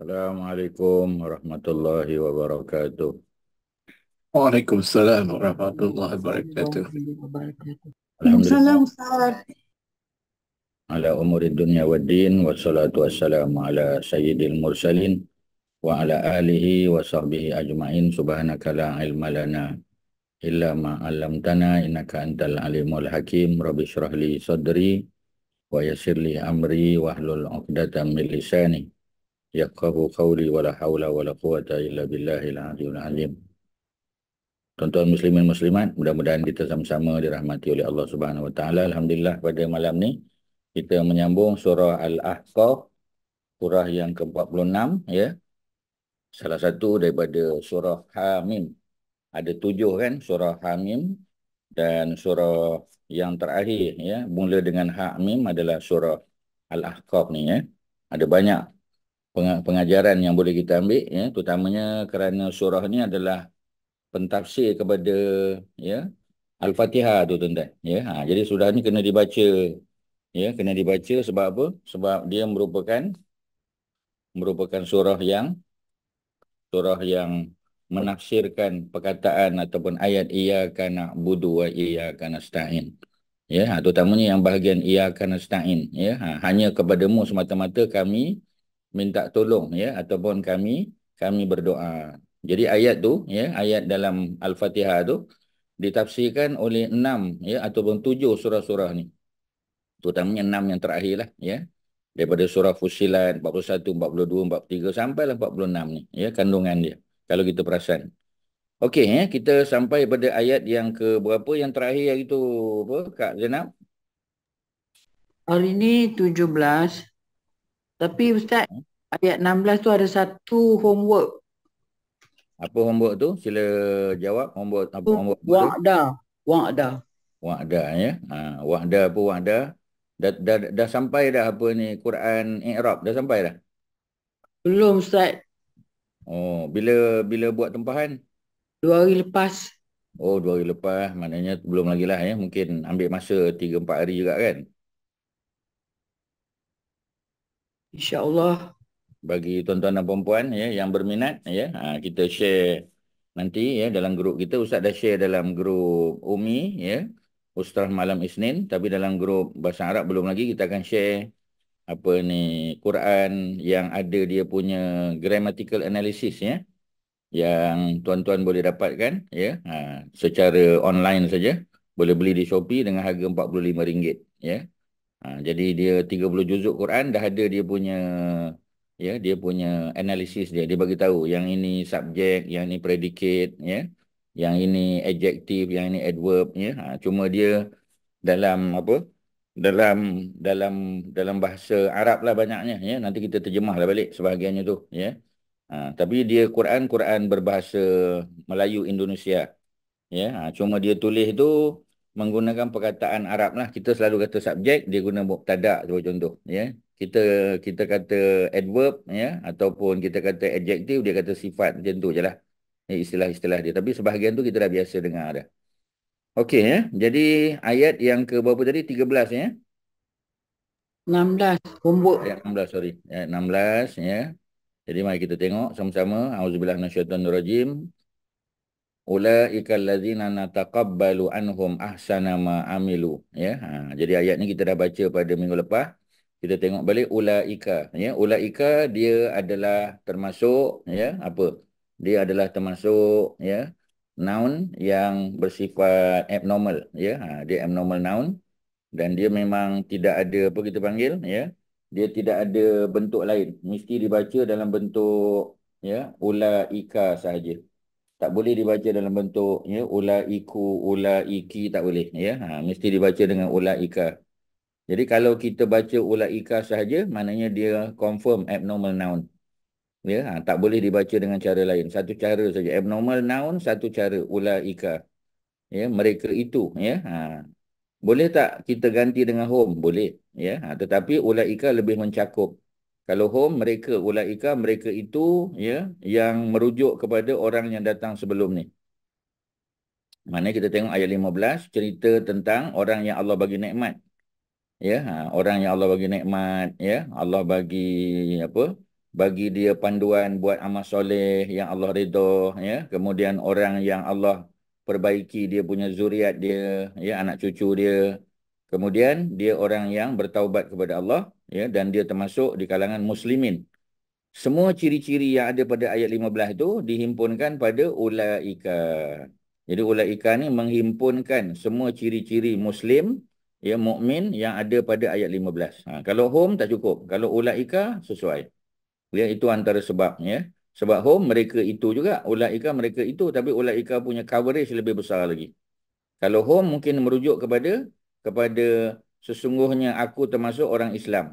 السلام عليكم ورحمة الله وبركاته وعليكم السلام ورحمة الله وبركاته ورحمة الله على أمور الدنيا والدين والصلاة والسلام على سيد المرسلين وعلى آله وصحبه أجمعين سبحانك لا علم لنا إلا ما علمتنا إنك أنت العليم الحكيم رب اشرح لي صدري ويسر لي أمري واحلل عقدة من لساني yaqahu qawli wa la hawla wa la quwata illa billahil aliyul alim. Tuan-tuan muslimin muslimat, mudah-mudahan kita sama-sama dirahmati oleh Allah Subhanahu wa taala. Alhamdulillah pada malam ni kita menyambung surah Al-Ahqaf surah yang ke-46 ya. Salah satu daripada surah Hamim. Ada tujuh kan surah Hamim dan surah yang terakhir ya mula dengan Hamim adalah surah Al-Ahqaf ni ya. Ada banyak pengajaran yang boleh kita ambil ya terutamanya kerana surah ni adalah pentafsir kepada ya al-Fatihah tu tuan-tuan ya ha, jadi surah ni kena dibaca ya kena dibaca sebab apa sebab dia merupakan merupakan surah yang surah yang menafsirkan perkataan ataupun ayat iyyaka na'budu wa iyyaka stain, ya ha, terutamanya yang bahagian iyyaka stain, ya ha, hanya kepadamu semata-mata kami minta tolong ya ataupun kami kami berdoa. Jadi ayat tu ya ayat dalam Al-Fatihah tu ditafsirkan oleh enam ya ataupun tujuh surah-surah ni. Terutamanya enam yang terakhir lah ya. Daripada surah Fusilat 41, 42, 43 sampai 46 ni ya kandungan dia. Kalau kita perasan. Okey ya kita sampai pada ayat yang ke berapa yang terakhir hari tu apa Kak Zainab? Hari ini 17 tapi Ustaz, hmm. ayat 16 tu ada satu homework. Apa homework tu? Sila jawab homework apa homework tu? Wa'da. Wa'da. Wa'da ya. Ha, wa'da apa wa'da? Dah, dah, dah, dah sampai dah apa ni Quran Iqrab? Dah sampai dah? Belum Ustaz. Oh, bila bila buat tempahan? Dua hari lepas. Oh, dua hari lepas. Maknanya belum lagi lah ya. Mungkin ambil masa tiga empat hari juga kan? InsyaAllah. Bagi tuan-tuan dan perempuan ya, yang berminat, ya, ha, kita share nanti ya dalam grup kita. Ustaz dah share dalam grup Umi, ya, Ustaz Malam Isnin. Tapi dalam grup Bahasa Arab belum lagi kita akan share apa ni Quran yang ada dia punya grammatical analysis ya yang tuan-tuan boleh dapatkan ya ha, secara online saja boleh beli di Shopee dengan harga RM45 ya Ha, jadi dia 30 juzuk Quran dah ada dia punya ya dia punya analisis dia dia bagi tahu yang ini subjek yang ini predicate ya yang ini adjektif, yang ini adverb ya ha, cuma dia dalam apa dalam dalam dalam bahasa Arab lah banyaknya ya nanti kita terjemah lah balik sebahagiannya tu ya ha, tapi dia Quran Quran berbahasa Melayu Indonesia ya ha, cuma dia tulis tu menggunakan perkataan Arab lah. Kita selalu kata subjek, dia guna mubtada sebagai contoh. Ya. Kita kita kata adverb ya ataupun kita kata adjective, dia kata sifat macam tu je lah. Ya, istilah-istilah dia. Tapi sebahagian tu kita dah biasa dengar dah. Okey ya. Jadi ayat yang ke berapa tadi? 13 ya. 16. Homework. Ayat 16 sorry. Ayat 16 ya. Jadi mari kita tengok sama-sama. Auzubillah nasyaitan rajim ulaika allazina nataqabbalu anhum ahsana ma amilu ya ha, jadi ayat ni kita dah baca pada minggu lepas kita tengok balik ulaika ya ulaika dia adalah termasuk ya apa dia adalah termasuk ya noun yang bersifat abnormal ya ha, dia abnormal noun dan dia memang tidak ada apa kita panggil ya dia tidak ada bentuk lain mesti dibaca dalam bentuk ya ulaika sahaja tak boleh dibaca dalam bentuk ya ulaiku ulaiki tak boleh ya ha, mesti dibaca dengan ulaika jadi kalau kita baca ulaika sahaja maknanya dia confirm abnormal noun ya ha, tak boleh dibaca dengan cara lain satu cara saja abnormal noun satu cara ulaika ya mereka itu ya ha. boleh tak kita ganti dengan home boleh ya ha, tetapi ulaika lebih mencakup kalau hum mereka ulaika mereka itu ya yang merujuk kepada orang yang datang sebelum ni. Mana kita tengok ayat 15 cerita tentang orang yang Allah bagi nikmat. Ya, ha, orang yang Allah bagi nikmat ya, Allah bagi apa? Bagi dia panduan buat amal soleh yang Allah redha ya. Kemudian orang yang Allah perbaiki dia punya zuriat dia ya anak cucu dia. Kemudian dia orang yang bertaubat kepada Allah ya dan dia termasuk di kalangan muslimin semua ciri-ciri yang ada pada ayat 15 tu dihimpunkan pada ulaika jadi ulaika ni menghimpunkan semua ciri-ciri muslim ya mukmin yang ada pada ayat 15 ha, kalau hum tak cukup kalau ulaika sesuai ya itu antara sebab ya sebab hum mereka itu juga ulaika mereka itu tapi ulaika punya coverage lebih besar lagi kalau hum mungkin merujuk kepada kepada sesungguhnya aku termasuk orang Islam.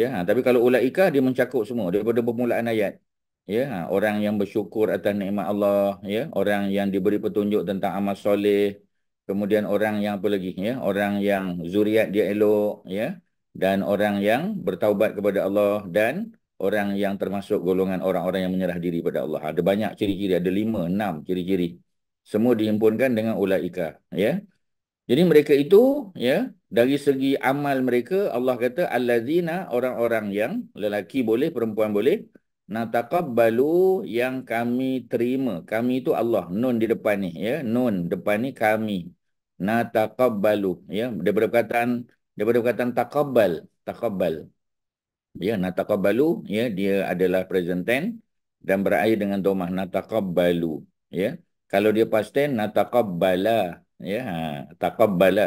Ya, ha, tapi kalau ulaika dia mencakup semua daripada permulaan ayat. Ya, ha, orang yang bersyukur atas nikmat Allah, ya, orang yang diberi petunjuk tentang amal soleh, kemudian orang yang apa lagi, ya, orang yang zuriat dia elok, ya, dan orang yang bertaubat kepada Allah dan orang yang termasuk golongan orang-orang yang menyerah diri kepada Allah. Ada banyak ciri-ciri, ada lima, enam ciri-ciri. Semua dihimpunkan dengan ulaika, ya. Jadi mereka itu ya dari segi amal mereka Allah kata allazina orang-orang yang lelaki boleh perempuan boleh nataqabbalu yang kami terima. Kami itu Allah nun di depan ni ya nun depan ni kami nataqabbalu ya daripada perkataan daripada perkataan taqabbal taqabbal ya nataqabbalu ya dia adalah present tense dan berakhir dengan domah nataqabbalu ya kalau dia past tense nataqabbala ya ha, taqabbala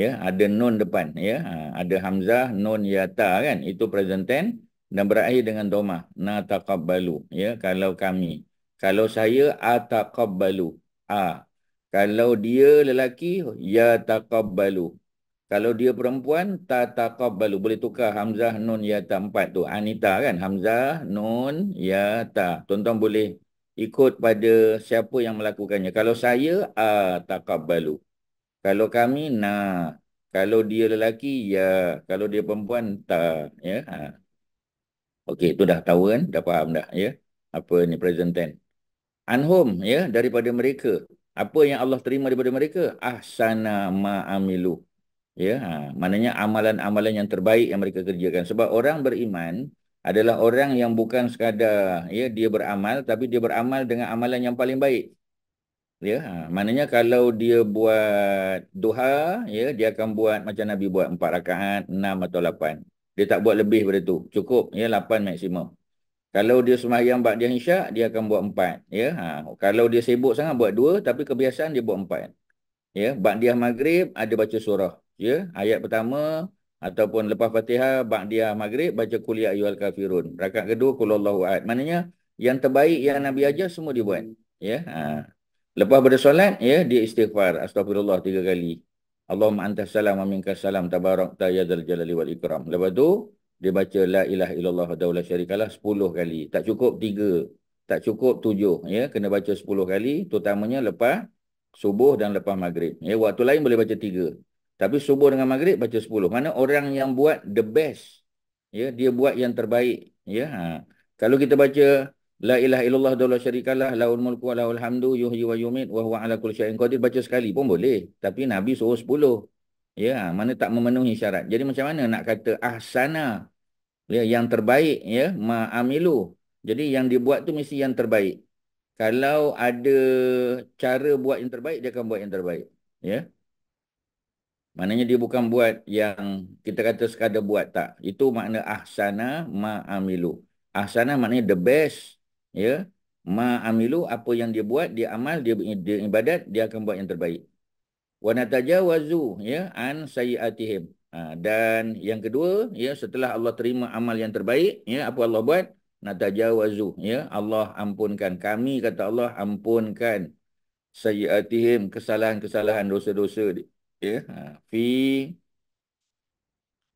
ya ada nun depan ya ha, ada hamzah nun yata kan itu present tense dan berakhir dengan domah na taqabbalu ya kalau kami kalau saya ataqabbalu a kalau dia lelaki ya taqabbalu kalau dia perempuan ta tataqabbalu boleh tukar hamzah nun yata empat tu anita kan hamzah nun yata tuan-tuan boleh ikut pada siapa yang melakukannya. Kalau saya, ah, takabalu. Kalau kami, nak. Kalau dia lelaki, ya. Kalau dia perempuan, tak. Ya? Ha. Okey, itu dah tahu kan? Dah faham dah. Ya? Apa ni present tense. Anhum, ya, daripada mereka. Apa yang Allah terima daripada mereka? Ahsana ma'amilu. Ya, ha. maknanya amalan-amalan yang terbaik yang mereka kerjakan. Sebab orang beriman, adalah orang yang bukan sekadar ya dia beramal tapi dia beramal dengan amalan yang paling baik. Ya, ha, maknanya kalau dia buat duha, ya dia akan buat macam Nabi buat empat rakaat, enam atau lapan. Dia tak buat lebih daripada tu. Cukup ya lapan maksimum. Kalau dia sembahyang ba'da isyak, dia akan buat empat. ya. Ha, kalau dia sibuk sangat buat dua, tapi kebiasaan dia buat empat. Ya, dia maghrib ada baca surah, ya. Ayat pertama ataupun lepas Fatihah ba'diyah maghrib baca kuliah ya kafirun rakaat kedua qul huwallahu ahad maknanya yang terbaik yang nabi ajar semua dibuat ya ha. lepas solat ya dia istighfar astagfirullah tiga kali Allahumma anta salam wa minkas salam tabarakta ya jalali wal ikram lepas tu dia baca la ilah illallah wa daulah syarikalah sepuluh kali tak cukup tiga, tak cukup tujuh. ya kena baca sepuluh kali terutamanya lepas subuh dan lepas maghrib ya waktu lain boleh baca tiga. Tapi subuh dengan maghrib baca 10. Mana orang yang buat the best. Ya, dia buat yang terbaik. Ya. Ha. Kalau kita baca la ilaha illallah daulah syarikalah laul mulku wa laul hamdu yuhyi wa yumit wa huwa ala kulli syai'in qadir baca sekali pun boleh. Tapi Nabi suruh 10. Ya, ha, mana tak memenuhi syarat. Jadi macam mana nak kata ahsana ya, yang terbaik ya ma'amilu. Jadi yang dibuat tu mesti yang terbaik. Kalau ada cara buat yang terbaik dia akan buat yang terbaik. Ya. Maknanya dia bukan buat yang kita kata sekadar buat tak. Itu makna ahsana ma'amilu. Ahsana maknanya the best. Ya. Ma'amilu apa yang dia buat, dia amal, dia, dia ibadat, dia akan buat yang terbaik. Wa natajawazu ya an sayiatihim. Ha, dan yang kedua, ya setelah Allah terima amal yang terbaik, ya apa Allah buat? Natajawazu ya Allah ampunkan kami kata Allah ampunkan sayiatihim kesalahan-kesalahan dosa-dosa dia ya ha, fi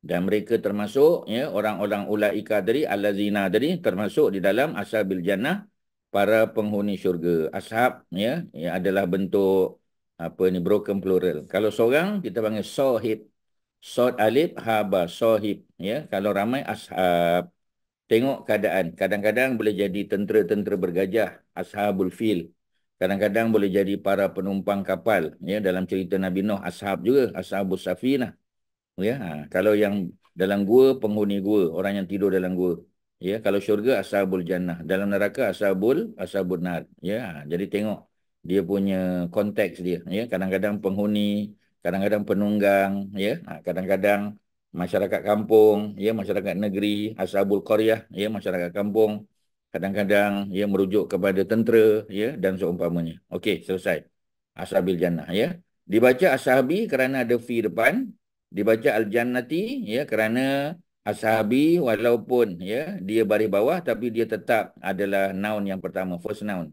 dan mereka termasuk ya orang-orang ulaika dari allazina dari termasuk di dalam ashabil jannah para penghuni syurga ashab ya yang adalah bentuk apa ni broken plural kalau seorang kita panggil sahib sod alif haba sahib ya kalau ramai ashab tengok keadaan kadang-kadang boleh jadi tentera-tentera bergajah ashabul fil kadang-kadang boleh jadi para penumpang kapal ya dalam cerita Nabi Nuh ashab juga ashabus safinah ya ha, kalau yang dalam gua penghuni gua orang yang tidur dalam gua ya kalau syurga ashabul jannah dalam neraka ashabul ashabun nar ya ha, jadi tengok dia punya konteks dia ya kadang-kadang penghuni kadang-kadang penunggang ya ha, kadang-kadang masyarakat kampung ya masyarakat negeri ashabul qaryah ya masyarakat kampung kadang-kadang ya merujuk kepada tentera ya dan seumpamanya. Okey, selesai. Ashabil jannah ya. Dibaca ashabi kerana ada fi depan, dibaca al jannati ya kerana ashabi walaupun ya dia baris bawah tapi dia tetap adalah noun yang pertama, first noun.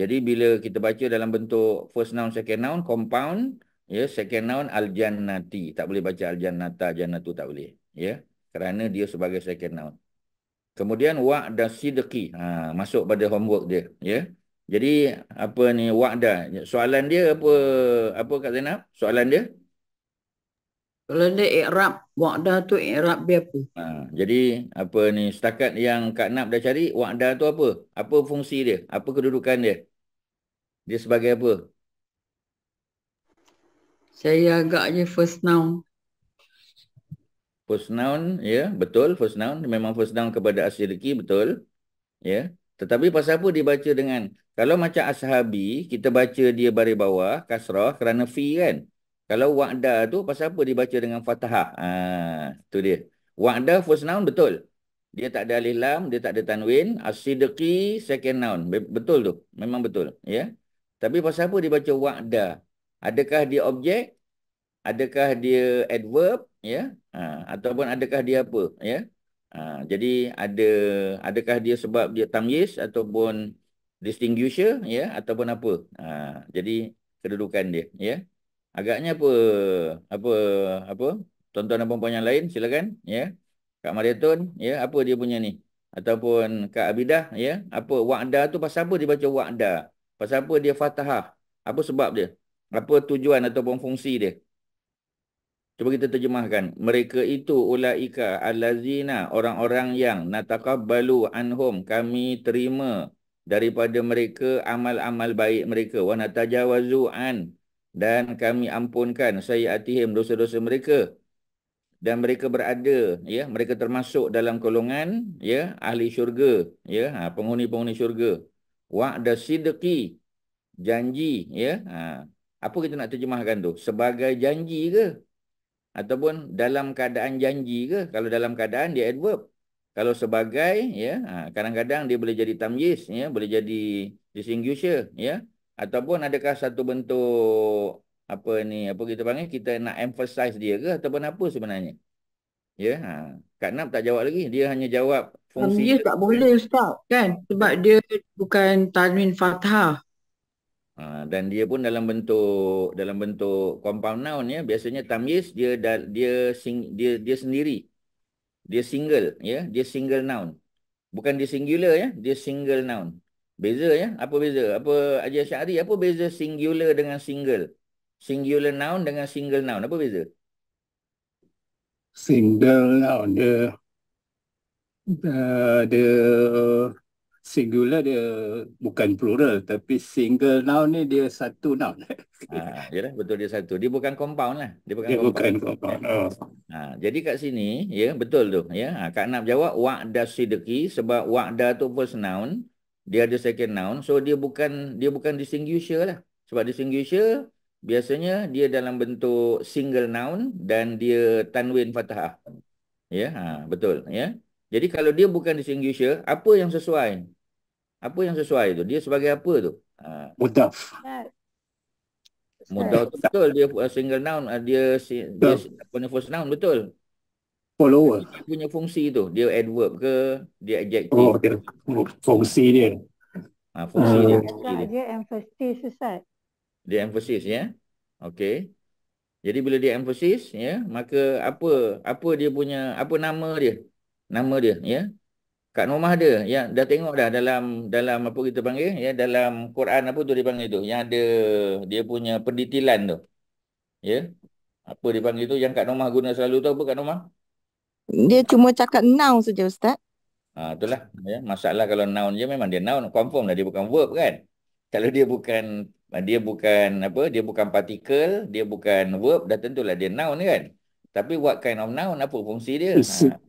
Jadi bila kita baca dalam bentuk first noun second noun compound ya second noun al jannati tak boleh baca al jannata jannatu tak boleh ya kerana dia sebagai second noun Kemudian wa'da sidqi. Ha, masuk pada homework dia. Ya. Jadi apa ni wa'da? Soalan dia apa? Apa Kak Zainab? Soalan dia? Soalan dia ikhrab. Wa'da tu ikhrab dia apa? Ha, jadi apa ni? Setakat yang Kak Nap dah cari, wa'da tu apa? Apa fungsi dia? Apa kedudukan dia? Dia sebagai apa? Saya agaknya first noun first noun ya yeah, betul first noun memang first noun kepada asyriki betul ya yeah. tetapi pasal apa dibaca dengan kalau macam ashabi kita baca dia baris bawah kasrah kerana fi kan kalau wa'da tu pasal apa dibaca dengan fathah Ah, tu dia wa'da first noun betul dia tak ada alif lam dia tak ada tanwin asyriki second noun betul tu memang betul ya yeah. tapi pasal apa dibaca wa'da adakah dia objek adakah dia adverb ya ha, ataupun adakah dia apa ya ha, jadi ada adakah dia sebab dia tamyiz ataupun distinguisher ya ataupun apa ha, jadi kedudukan dia ya agaknya apa apa apa tuan-tuan dan puan-puan yang lain silakan ya kak mariaton ya apa dia punya ni ataupun kak abidah ya apa wa'da tu pasal apa dia baca wa'da pasal apa dia fathah apa sebab dia apa tujuan ataupun fungsi dia Cuba kita terjemahkan. Mereka itu ulaika allazina orang-orang yang nataqabbalu anhum kami terima daripada mereka amal-amal baik mereka wa an dan kami ampunkan sayiatihim dosa-dosa mereka dan mereka berada ya mereka termasuk dalam golongan ya ahli syurga ya ha, penghuni-penghuni syurga Wa sidqi janji ya ha. apa kita nak terjemahkan tu sebagai janji ke ataupun dalam keadaan janji ke kalau dalam keadaan dia adverb kalau sebagai ya ha, kadang-kadang dia boleh jadi tamyiz ya boleh jadi distinguisher ya ataupun adakah satu bentuk apa ni apa kita panggil kita nak emphasize dia ke ataupun apa sebenarnya ya ha Kak Nap tak jawab lagi dia hanya jawab fungsi tamyiz tak boleh ustaz kan sebab ya. dia bukan tanwin fathah Ha, dan dia pun dalam bentuk dalam bentuk compound noun ya biasanya tamyiz dia dia dia dia, dia sendiri dia single ya dia single noun bukan dia singular ya dia single noun beza ya apa beza apa ajar syari apa beza singular dengan single singular noun dengan single noun apa beza single noun dia dia singular dia bukan plural tapi single noun ni dia satu noun. Ah, ya lah, betul dia satu. Dia bukan compound lah. Dia bukan dia compound. Bukan compound. Oh. Ha, jadi kat sini ya betul tu ya. Ha, Kak nak jawab wa'da sidqi sebab wa'da tu first noun, dia ada second noun. So dia bukan dia bukan distinguisher lah. Sebab distinguisher biasanya dia dalam bentuk single noun dan dia tanwin fathah. Ya, ha, betul ya. Jadi kalau dia bukan distinguisher, apa yang sesuai? Apa yang sesuai tu? Dia sebagai apa tu? Ha. Mudaf. Mudaf tu betul. Dia single noun. Ah, dia, dia punya first noun betul. Follower. Dia punya fungsi tu. Dia adverb ke? Dia adjective? Oh, dia fungsi dia. Ha, fungsi hmm. dia. Dia, dia emphasis, Ustaz. Dia emphasis, ya? Okay. Jadi bila dia emphasis, ya, maka apa apa dia punya, apa nama dia? Nama dia, ya? Kak Nomah ada ya dah tengok dah dalam dalam apa kita panggil ya dalam Quran apa tu dia panggil tu yang ada dia punya pendetilan tu. Ya. Apa dia panggil tu yang Kak Nomah guna selalu tu apa Kak Nomah? Dia cuma cakap noun saja ustaz. Ah itulah ya masalah kalau noun je memang dia noun confirm lah dia bukan verb kan. Kalau dia bukan dia bukan apa dia bukan particle dia bukan verb dah tentulah dia noun kan. Tapi what kind of noun apa fungsi dia?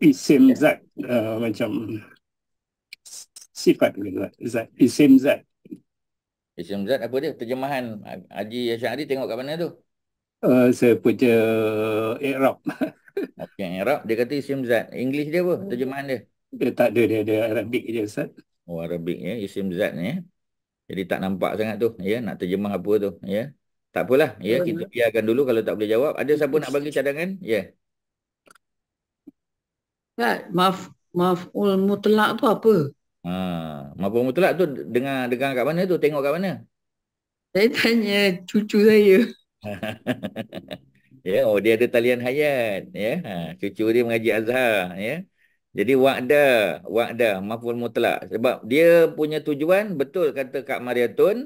Isim ha. zat uh, macam sifat ke Zat? Isim Zat. Isim Zat apa dia? Terjemahan Haji Asyari tengok kat mana tu? Uh, saya punya Arab. Okey, Arab. Dia kata isim Zat. English dia apa? Terjemahan dia? Dia tak ada. Dia ada Arabic je Zat. Oh Arabik ya. Isim Zat ni ya. Jadi tak nampak sangat tu. Ya, nak terjemah apa tu. Ya. Tak apalah. Ya, ya kita ya. biarkan dulu kalau tak boleh jawab. Ada siapa nak bagi cadangan? Ya. Maaf. Maaf. Ul mutlak tu apa? Ha, mafhum mutlak tu dengar dengar kat mana tu? Tengok kat mana? Saya tanya cucu saya. ya, oh dia ada talian hayat, ya. Ha, cucu dia mengaji Azhar, ya. Jadi wa'da, wa'da mafhum mutlak sebab dia punya tujuan betul kata Kak Mariatun,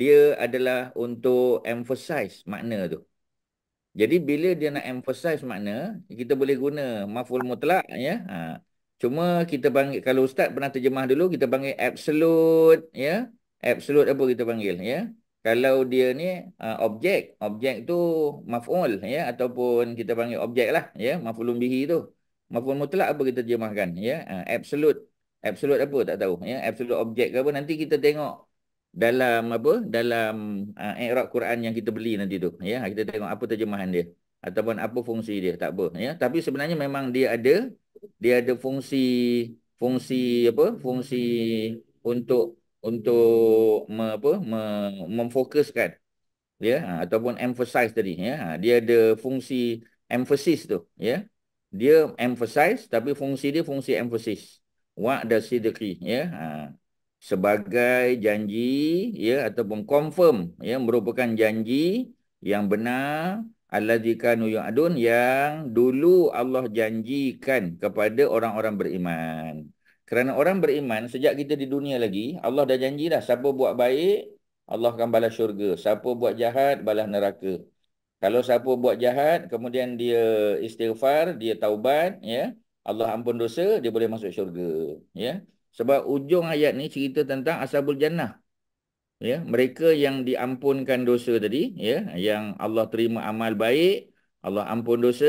dia adalah untuk emphasize makna tu. Jadi bila dia nak emphasize makna, kita boleh guna maful mutlak ya. Ha. Cuma kita panggil kalau ustaz pernah terjemah dulu kita panggil absolute ya. Absolute apa kita panggil ya. Kalau dia ni uh, objek, objek tu maf'ul ya ataupun kita panggil objek lah ya maf'ulun bihi tu. Maf'ul mutlak apa kita terjemahkan ya? Uh, absolute. Absolute apa tak tahu ya. Absolute objek ke apa nanti kita tengok dalam apa dalam uh, i'rab Quran yang kita beli nanti tu ya kita tengok apa terjemahan dia ataupun apa fungsi dia tak apa ya tapi sebenarnya memang dia ada dia ada fungsi fungsi apa fungsi untuk untuk me, apa me, memfokuskan ya ha, ataupun emphasize tadi ya ha, dia ada fungsi emphasis tu ya dia emphasize tapi fungsi dia fungsi emphasis wa dasidqi ya ha. sebagai janji ya ataupun confirm ya merupakan janji yang benar alladzikanu yu'adun yang dulu Allah janjikan kepada orang-orang beriman. Kerana orang beriman sejak kita di dunia lagi Allah dah janji dah siapa buat baik Allah akan balas syurga, siapa buat jahat balas neraka. Kalau siapa buat jahat kemudian dia istighfar, dia taubat ya, Allah ampun dosa, dia boleh masuk syurga, ya. Sebab ujung ayat ni cerita tentang ashabul jannah ya mereka yang diampunkan dosa tadi ya yang Allah terima amal baik Allah ampun dosa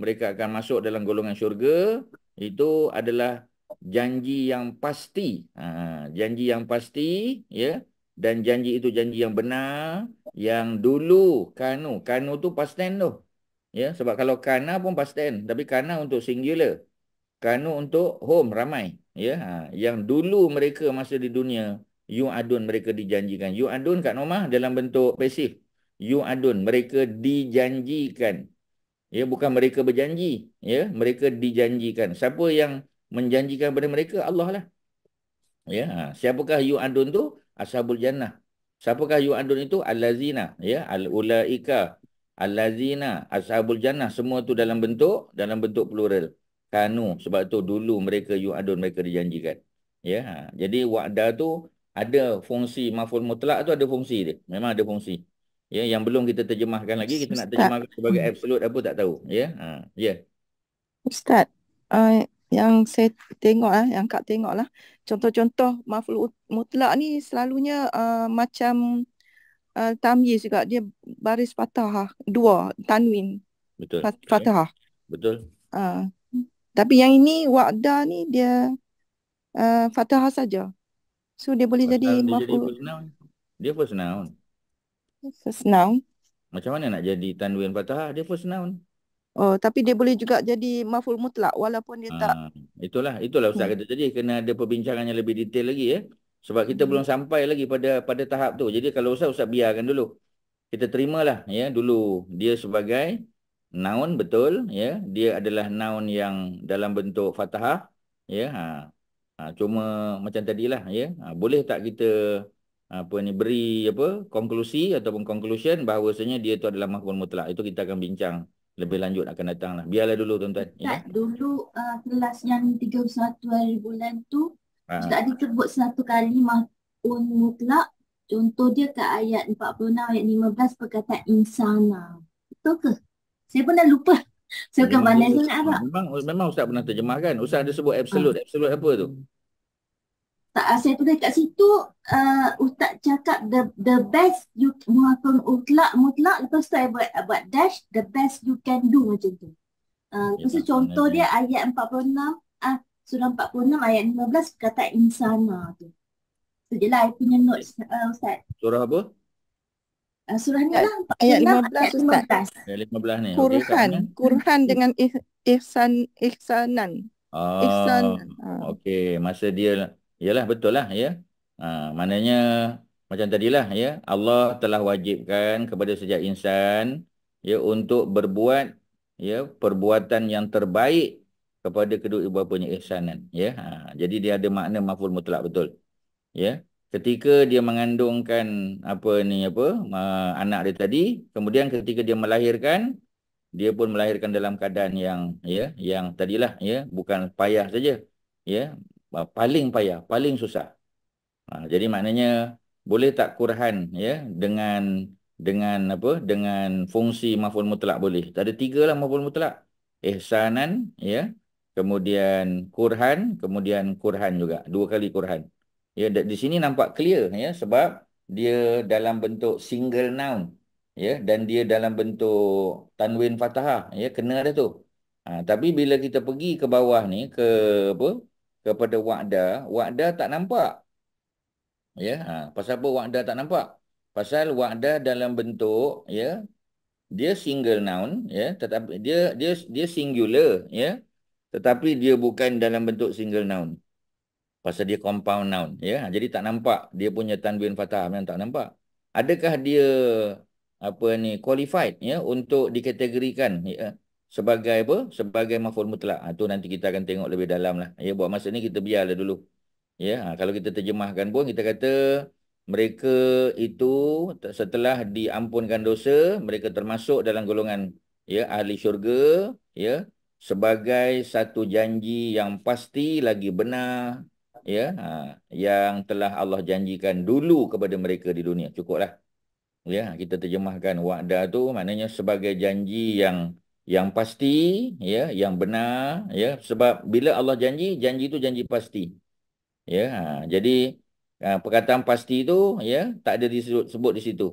mereka akan masuk dalam golongan syurga itu adalah janji yang pasti ha, janji yang pasti ya dan janji itu janji yang benar yang dulu kanu kanu tu past tense tu ya sebab kalau kana pun past tense tapi kana untuk singular kanu untuk home ramai ya ha, yang dulu mereka masa di dunia Adun mereka dijanjikan. Adun, kat nomah dalam bentuk pasif. Adun mereka dijanjikan. Ya bukan mereka berjanji, ya mereka dijanjikan. Siapa yang menjanjikan kepada mereka? Allah lah. Ya, ha, siapakah yu'adun tu? Ashabul Jannah. Siapakah Adun itu? Al-lazina, ya al-ulaika al-lazina ashabul jannah semua tu dalam bentuk dalam bentuk plural. Kanu sebab tu dulu mereka Adun mereka dijanjikan. Ya, ha, jadi wadah tu ada fungsi maful mutlak tu ada fungsi dia memang ada fungsi ya yang belum kita terjemahkan lagi kita ustaz. nak terjemahkan sebagai absolute apa tak tahu ya ha ya ustaz uh, yang saya tengok eh, yang kak tengoklah. contoh-contoh maful mutlak ni selalunya uh, macam uh, tamyiz juga dia baris fathah dua tanwin betul fathah betul uh, tapi yang ini wa'da ni dia uh, fathah saja So dia boleh jadi dia maful. Jadi first noun. Dia first noun. First noun. Macam mana nak jadi tanwin fathah? Dia first noun. Oh, tapi dia boleh juga jadi maful mutlak walaupun dia ha, tak. Ah, itulah, itulah ustaz hmm. kata tadi kena ada perbincangan yang lebih detail lagi ya. Sebab kita hmm. belum sampai lagi pada pada tahap tu. Jadi kalau ustaz ustaz biarkan dulu. Kita terimalah ya dulu dia sebagai noun betul ya. Dia adalah noun yang dalam bentuk fathah ya. Ha. Ha, cuma macam tadilah ya. Ha, boleh tak kita apa ni beri apa konklusi ataupun conclusion bahawasanya dia tu adalah mahkum mutlak. Itu kita akan bincang lebih lanjut akan datanglah. Biarlah dulu tuan-tuan. Ya. Tak, Dulu uh, kelas yang 31 hari bulan tu ha. tak disebut satu kali mahkum mutlak. Contoh dia ke ayat 46 ayat 15 perkataan insana. Betul ke? Saya pun dah lupa. So mana kebanyakan Ustaz, Arab. Memang memang Ustaz pernah terjemahkan kan? Ustaz ada sebut absolute. Ha. Absolute apa tu? Tak, ah, saya pernah kat situ uh, Ustaz cakap the the best you muakam utlak mutlak lepas tu saya buat, buat dash the best you can do macam tu. Uh, lepas tu contoh dia ayat 46 ah uh, surah 46 ayat 15 kata insana tu. Itu je lah punya notes uh, Ustaz. Surah apa? Ah, surah lah. ni lah ayat 15 ayat 15 ayat 15 ni Quran okay, Quran dengan ihsan ihsanan Oh, ihsan ah. okey masa dia iyalah lah. betul lah ya ha uh, maknanya macam tadilah ya Allah telah wajibkan kepada setiap insan ya untuk berbuat ya perbuatan yang terbaik kepada kedua ibu bapanya ihsanan ya ha, jadi dia ada makna maful mutlak betul ya ketika dia mengandungkan apa ni apa anak dia tadi kemudian ketika dia melahirkan dia pun melahirkan dalam keadaan yang ya yang tadilah ya bukan payah saja ya paling payah paling susah ha, jadi maknanya boleh tak kurhan, ya dengan dengan apa dengan fungsi maful mutlak boleh ada tiga lah maful mutlak ihsanan ya kemudian kurhan, kemudian kurhan juga dua kali kurhan ya yeah, di sini nampak clear ya sebab dia dalam bentuk single noun ya dan dia dalam bentuk tanwin fathah ya yeah, kena ada tu ha, tapi bila kita pergi ke bawah ni ke apa kepada wa'da wa'da tak nampak ya ha, pasal apa wa'da tak nampak pasal wa'da dalam bentuk ya dia single noun ya tetapi dia dia dia singular ya tetapi dia bukan dalam bentuk single noun Pasal dia compound noun. ya. Kan? Jadi tak nampak dia punya tanwin fathah yang tak nampak. Adakah dia apa ni qualified ya untuk dikategorikan ya, sebagai apa? Sebagai maful mutlak. Itu ha, nanti kita akan tengok lebih dalam lah. Ya, buat masa ni kita biarlah dulu. Ya, ha, kalau kita terjemahkan pun kita kata mereka itu setelah diampunkan dosa, mereka termasuk dalam golongan ya ahli syurga ya sebagai satu janji yang pasti lagi benar ya ha, yang telah Allah janjikan dulu kepada mereka di dunia cukuplah ya kita terjemahkan wa'da tu maknanya sebagai janji yang yang pasti ya yang benar ya sebab bila Allah janji janji itu janji pasti ya ha, jadi ha, perkataan pasti itu, ya tak ada disebut sebut di situ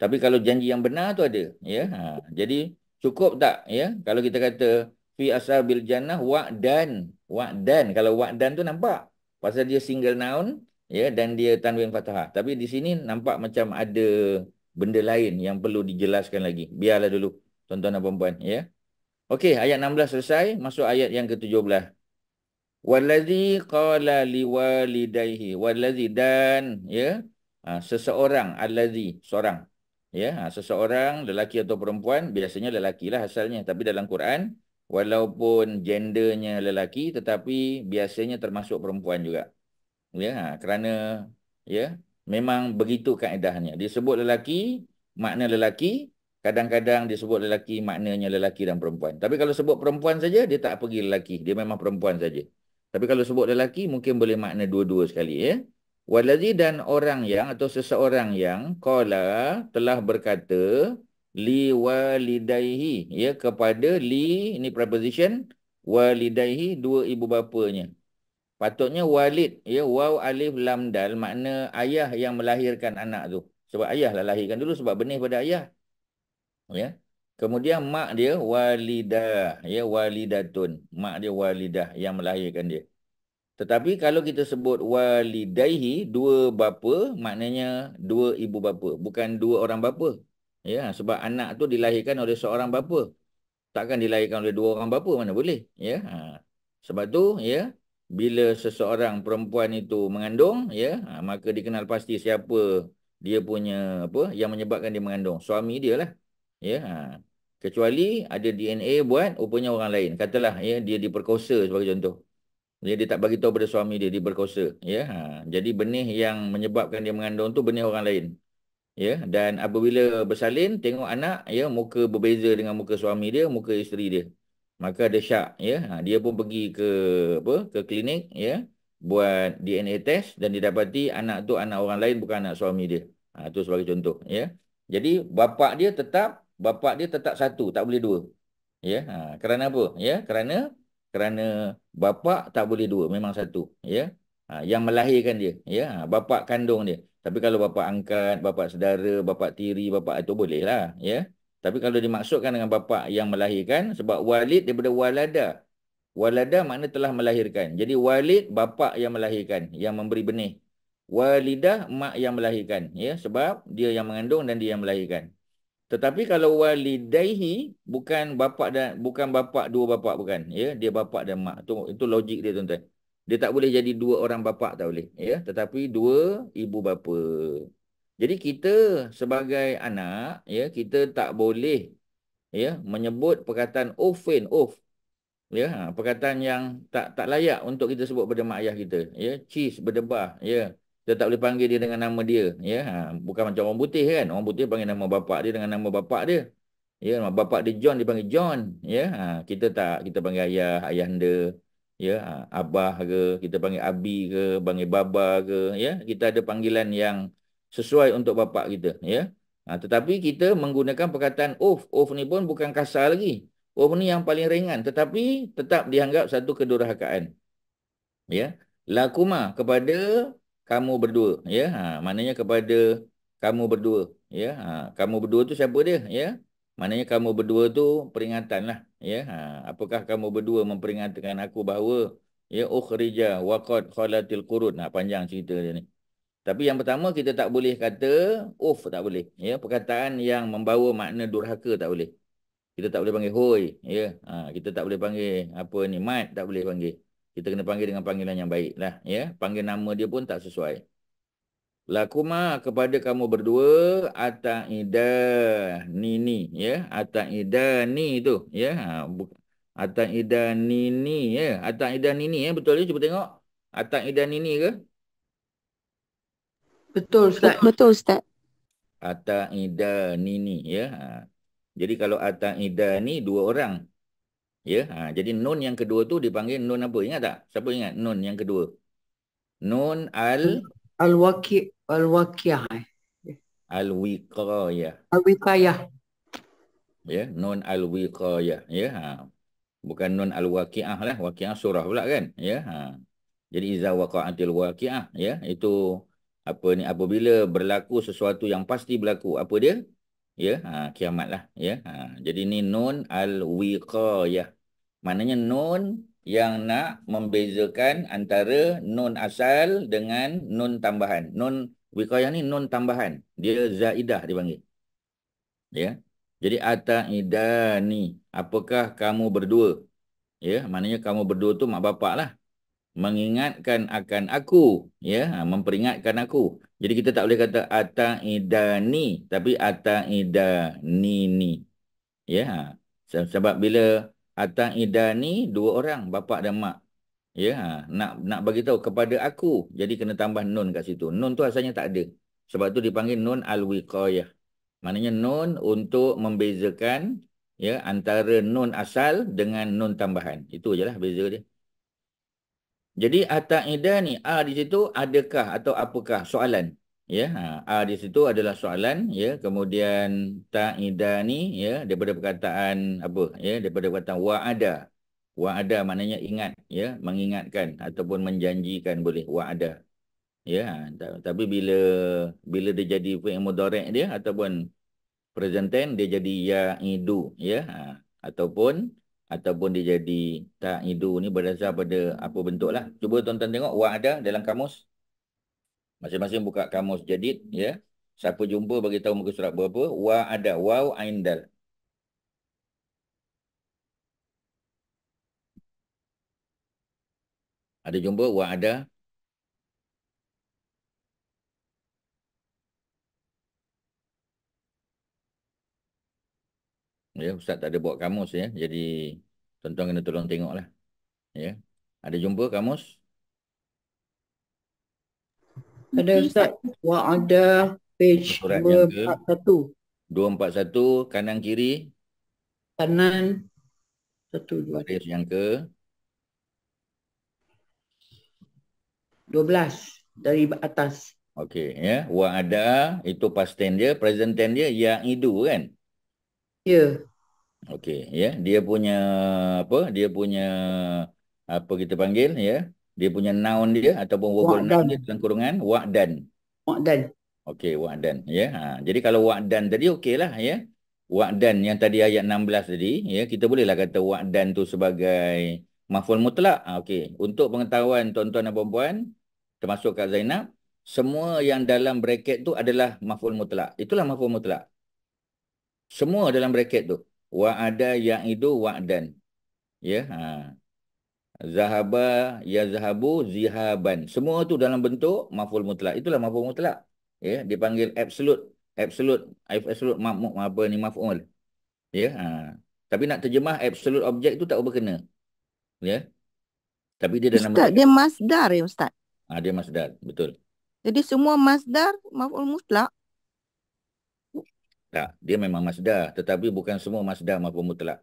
tapi kalau janji yang benar tu ada ya ha, jadi cukup tak ya kalau kita kata fi asabil jannah wa'dan wa'dan kalau wa'dan tu nampak Pasal dia single noun ya dan dia tanwin fathah. Tapi di sini nampak macam ada benda lain yang perlu dijelaskan lagi. Biarlah dulu tuan-tuan dan puan-puan ya. Okey, ayat 16 selesai, masuk ayat yang ke-17. Walazi qala liwalidayhi. Walazi dan ya, ha, seseorang allazi seorang ya, ha, seseorang lelaki atau perempuan, biasanya lelaki lah asalnya tapi dalam Quran walaupun gendernya lelaki tetapi biasanya termasuk perempuan juga. Ya, ha, kerana ya, memang begitu kaedahnya. Disebut lelaki, makna lelaki, kadang-kadang disebut lelaki maknanya lelaki dan perempuan. Tapi kalau sebut perempuan saja dia tak pergi lelaki, dia memang perempuan saja. Tapi kalau sebut lelaki mungkin boleh makna dua-dua sekali ya. Walazi dan orang yang atau seseorang yang qala telah berkata li walidaihi, ya kepada li ini preposition walidaihi dua ibu bapanya patutnya walid ya waw alif lam dal makna ayah yang melahirkan anak tu sebab ayah lah lahirkan dulu sebab benih pada ayah ya kemudian mak dia walidah ya walidatun mak dia walidah yang melahirkan dia tetapi kalau kita sebut walidaihi dua bapa maknanya dua ibu bapa bukan dua orang bapa Ya, sebab anak tu dilahirkan oleh seorang bapa. Takkan dilahirkan oleh dua orang bapa, mana boleh. Ya. Ha. Sebab tu, ya, bila seseorang perempuan itu mengandung, ya, ha, maka dikenal pasti siapa dia punya apa yang menyebabkan dia mengandung. Suami dia lah. Ya. Ha. Kecuali ada DNA buat rupanya orang lain. Katalah ya dia diperkosa sebagai contoh. Dia, ya, dia tak bagi tahu pada suami dia diperkosa, ya. Ha. Jadi benih yang menyebabkan dia mengandung tu benih orang lain ya dan apabila bersalin tengok anak ya muka berbeza dengan muka suami dia muka isteri dia maka ada syak ya ha, dia pun pergi ke apa ke klinik ya buat DNA test dan didapati anak tu anak orang lain bukan anak suami dia ha tu sebagai contoh ya jadi bapa dia tetap bapa dia tetap satu tak boleh dua ya ha, kerana apa ya kerana kerana bapa tak boleh dua memang satu ya ha, yang melahirkan dia ya ha, bapa kandung dia tapi kalau bapa angkat, bapa saudara, bapa tiri, bapa itu bolehlah, ya. Tapi kalau dimaksudkan dengan bapa yang melahirkan sebab walid daripada walada. Walada makna telah melahirkan. Jadi walid bapa yang melahirkan, yang memberi benih. Walidah mak yang melahirkan, ya, sebab dia yang mengandung dan dia yang melahirkan. Tetapi kalau walidaihi bukan bapa dan bukan bapa dua bapa bukan, ya, dia bapa dan mak. Itu itu logik dia tuan-tuan. Dia tak boleh jadi dua orang bapa tak boleh. Ya, tetapi dua ibu bapa. Jadi kita sebagai anak, ya, kita tak boleh ya menyebut perkataan ofen of. Ya, ha, perkataan yang tak tak layak untuk kita sebut pada mak ayah kita. Ya, cheese berdebah, ya. Kita tak boleh panggil dia dengan nama dia, ya. Ha, bukan macam orang putih kan. Orang putih panggil nama bapa dia dengan nama bapa dia. Ya, nama bapa dia John dipanggil John, ya. Ha, kita tak kita panggil ayah, ayah anda ya abah ke kita panggil abi ke panggil baba ke ya kita ada panggilan yang sesuai untuk bapa kita ya ha, tetapi kita menggunakan perkataan of of ni pun bukan kasar lagi Of ni yang paling ringan tetapi tetap dianggap satu kedurhakaan ya lakuma kepada kamu berdua ya ha, maknanya kepada kamu berdua ya ha, kamu berdua tu siapa dia ya Maknanya kamu berdua tu peringatan lah, ya. Ha, apakah kamu berdua memperingatkan aku bahawa ya ukhrija waqad khalatil qurun. Ha, panjang cerita dia ni. Tapi yang pertama kita tak boleh kata uf tak boleh. Ya perkataan yang membawa makna durhaka tak boleh. Kita tak boleh panggil hoi ya. Ha, kita tak boleh panggil apa ni mat tak boleh panggil. Kita kena panggil dengan panggilan yang baik lah, ya. Panggil nama dia pun tak sesuai lakuma kepada kamu berdua Ata'ida nini, ya Ata'ida ataidani tu ya ha, Ata'ida nini, ya Ata'ida nini, ya betul ya cuba tengok Ata'ida nini ke betul ustaz betul ustaz ataidani ni ya ha. jadi kalau Ata'ida ataidani dua orang ya ha, jadi nun yang kedua tu dipanggil nun apa ingat tak siapa ingat nun yang kedua nun al hmm. Al-waki al-waqiah. Al-wiqayah. Al-wiqayah. Ya, yeah, nun al-wiqayah. Ya, yeah, ha. Bukan nun al-waqiah lah, waqiah surah pula kan? Ya, yeah, ha. Jadi iza waqa'atil waqiah, ya, yeah, itu apa ni apabila berlaku sesuatu yang pasti berlaku, apa dia? Ya, yeah, ha, kiamatlah, ya. Yeah, ha. Jadi ni nun al-wiqayah. Maknanya nun yang nak membezakan antara nun asal dengan nun tambahan. Nun wiqayah ni nun tambahan. Dia zaidah dipanggil. Ya. Jadi ataidani, apakah kamu berdua? Ya, maknanya kamu berdua tu mak bapak lah. Mengingatkan akan aku, ya, ha, memperingatkan aku. Jadi kita tak boleh kata ataidani, tapi ataidani ni. Ya, ha. sebab bila Atang idani dua orang, bapa dan mak. Ya, ha, nak nak bagi tahu kepada aku. Jadi kena tambah nun kat situ. Nun tu asalnya tak ada. Sebab tu dipanggil nun al-wiqayah. Maknanya nun untuk membezakan ya antara nun asal dengan nun tambahan. Itu ajalah beza dia. Jadi atang idani a ah, di situ adakah atau apakah soalan? ya ha, a di situ adalah soalan ya kemudian tak idani. ya daripada perkataan apa ya daripada perkataan wa ada. Mananya ingat ya mengingatkan ataupun menjanjikan boleh wa ada. ya ha, tapi bila bila dia jadi fi'il mudhari' dia ataupun presenten dia jadi ya idu, ya ha, ataupun ataupun dia jadi tak idu ni berdasar pada apa bentuk lah? cuba tonton tengok wa ada dalam kamus masing-masing buka kamus jadid ya siapa jumpa bagi tahu muka surat berapa wa ada waw ain dal ada jumpa wa ada ya ustaz tak ada buat kamus ya jadi tuan-tuan kena tolong tengoklah ya ada jumpa kamus ada Ustaz. Wa ada page 241. 241 kanan kiri. Kanan. Satu dua. Baris yang ke. 12 dari atas. Okey ya. Yeah. Wa ada itu past tense dia, present tense dia ya idu kan? Ya. Yeah. Okey ya. Yeah. Dia punya apa? Dia punya apa kita panggil ya? Yeah dia punya noun dia ataupun verbal noun dia dalam kurungan dan. wa'dan. dan. Okey, dan. Ya. Yeah. Ha, jadi kalau dan tadi okeylah ya. Yeah. dan yang tadi ayat 16 tadi, ya, yeah, kita bolehlah kata dan tu sebagai maful mutlak. Ha, okey, untuk pengetahuan tuan-tuan dan puan-puan, termasuk Kak Zainab, semua yang dalam bracket tu adalah maful mutlak. Itulah maful mutlak. Semua dalam bracket tu. wa ada ya'idu wa'dan. Ya. Yeah. Ha zahaba yazhabu zihaban semua tu dalam bentuk maful mutlak itulah maful mutlak ya yeah. dipanggil absolute absolute absolute ma apa ni maful ya yeah. ha. tapi nak terjemah absolute objek tu tak kena. ya yeah. tapi dia dalam ustaz, dia masdar ya ustaz ah dia masdar betul jadi semua masdar maful mutlak tak dia memang masdar tetapi bukan semua masdar maful mutlak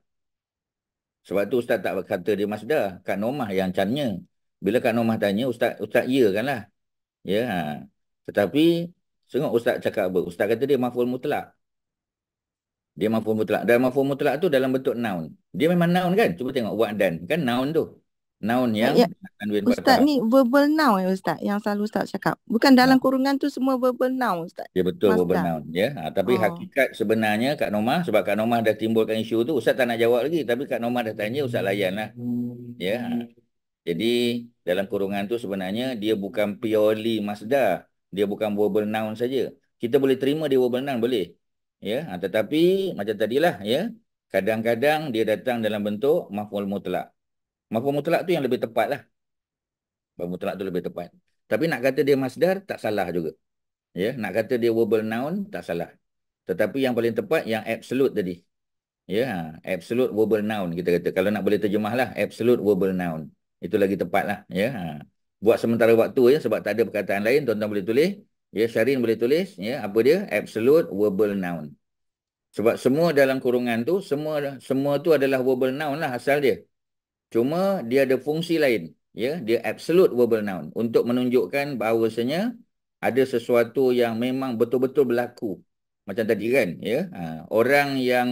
sebab tu ustaz tak berkata dia masda. Kak Nomah yang camnya. Bila Kak Nomah tanya, ustaz ustaz ya kan lah. Ya. Ha. Tetapi, sengok ustaz cakap apa? Ustaz kata dia maful mutlak. Dia maful mutlak. Dan maful mutlak tu dalam bentuk noun. Dia memang noun kan? Cuba tengok wa'dan. Kan noun tu noun yang ya, ya. Ustaz ni verbal noun ya Ustaz yang selalu Ustaz cakap. Bukan dalam ha. kurungan tu semua verbal noun Ustaz. Ya betul Master. verbal noun. Ya. Ha, tapi oh. hakikat sebenarnya Kak Norma sebab Kak Norma dah timbulkan isu tu Ustaz tak nak jawab lagi. Tapi Kak Norma dah tanya Ustaz layan lah. Hmm. Ya. Jadi dalam kurungan tu sebenarnya dia bukan purely masdar. Dia bukan verbal noun saja. Kita boleh terima dia verbal noun boleh. Ya. Ha, tetapi macam tadilah ya. Kadang-kadang dia datang dalam bentuk maful mutlak. Mafhum mutlak tu yang lebih tepat lah. Mafhum mutlak tu lebih tepat. Tapi nak kata dia masdar, tak salah juga. Ya, Nak kata dia verbal noun, tak salah. Tetapi yang paling tepat, yang absolute tadi. Ya, ha, Absolute verbal noun kita kata. Kalau nak boleh terjemah lah, absolute verbal noun. Itu lagi tepat lah. Ya, ha. Buat sementara waktu ya, sebab tak ada perkataan lain, tuan-tuan boleh tulis. Ya, Syarin boleh tulis. Ya, Apa dia? Absolute verbal noun. Sebab semua dalam kurungan tu, semua semua tu adalah verbal noun lah asal dia. Cuma dia ada fungsi lain. Ya, dia absolute verbal noun untuk menunjukkan bahawasanya ada sesuatu yang memang betul-betul berlaku. Macam tadi kan, ya. Ha, orang yang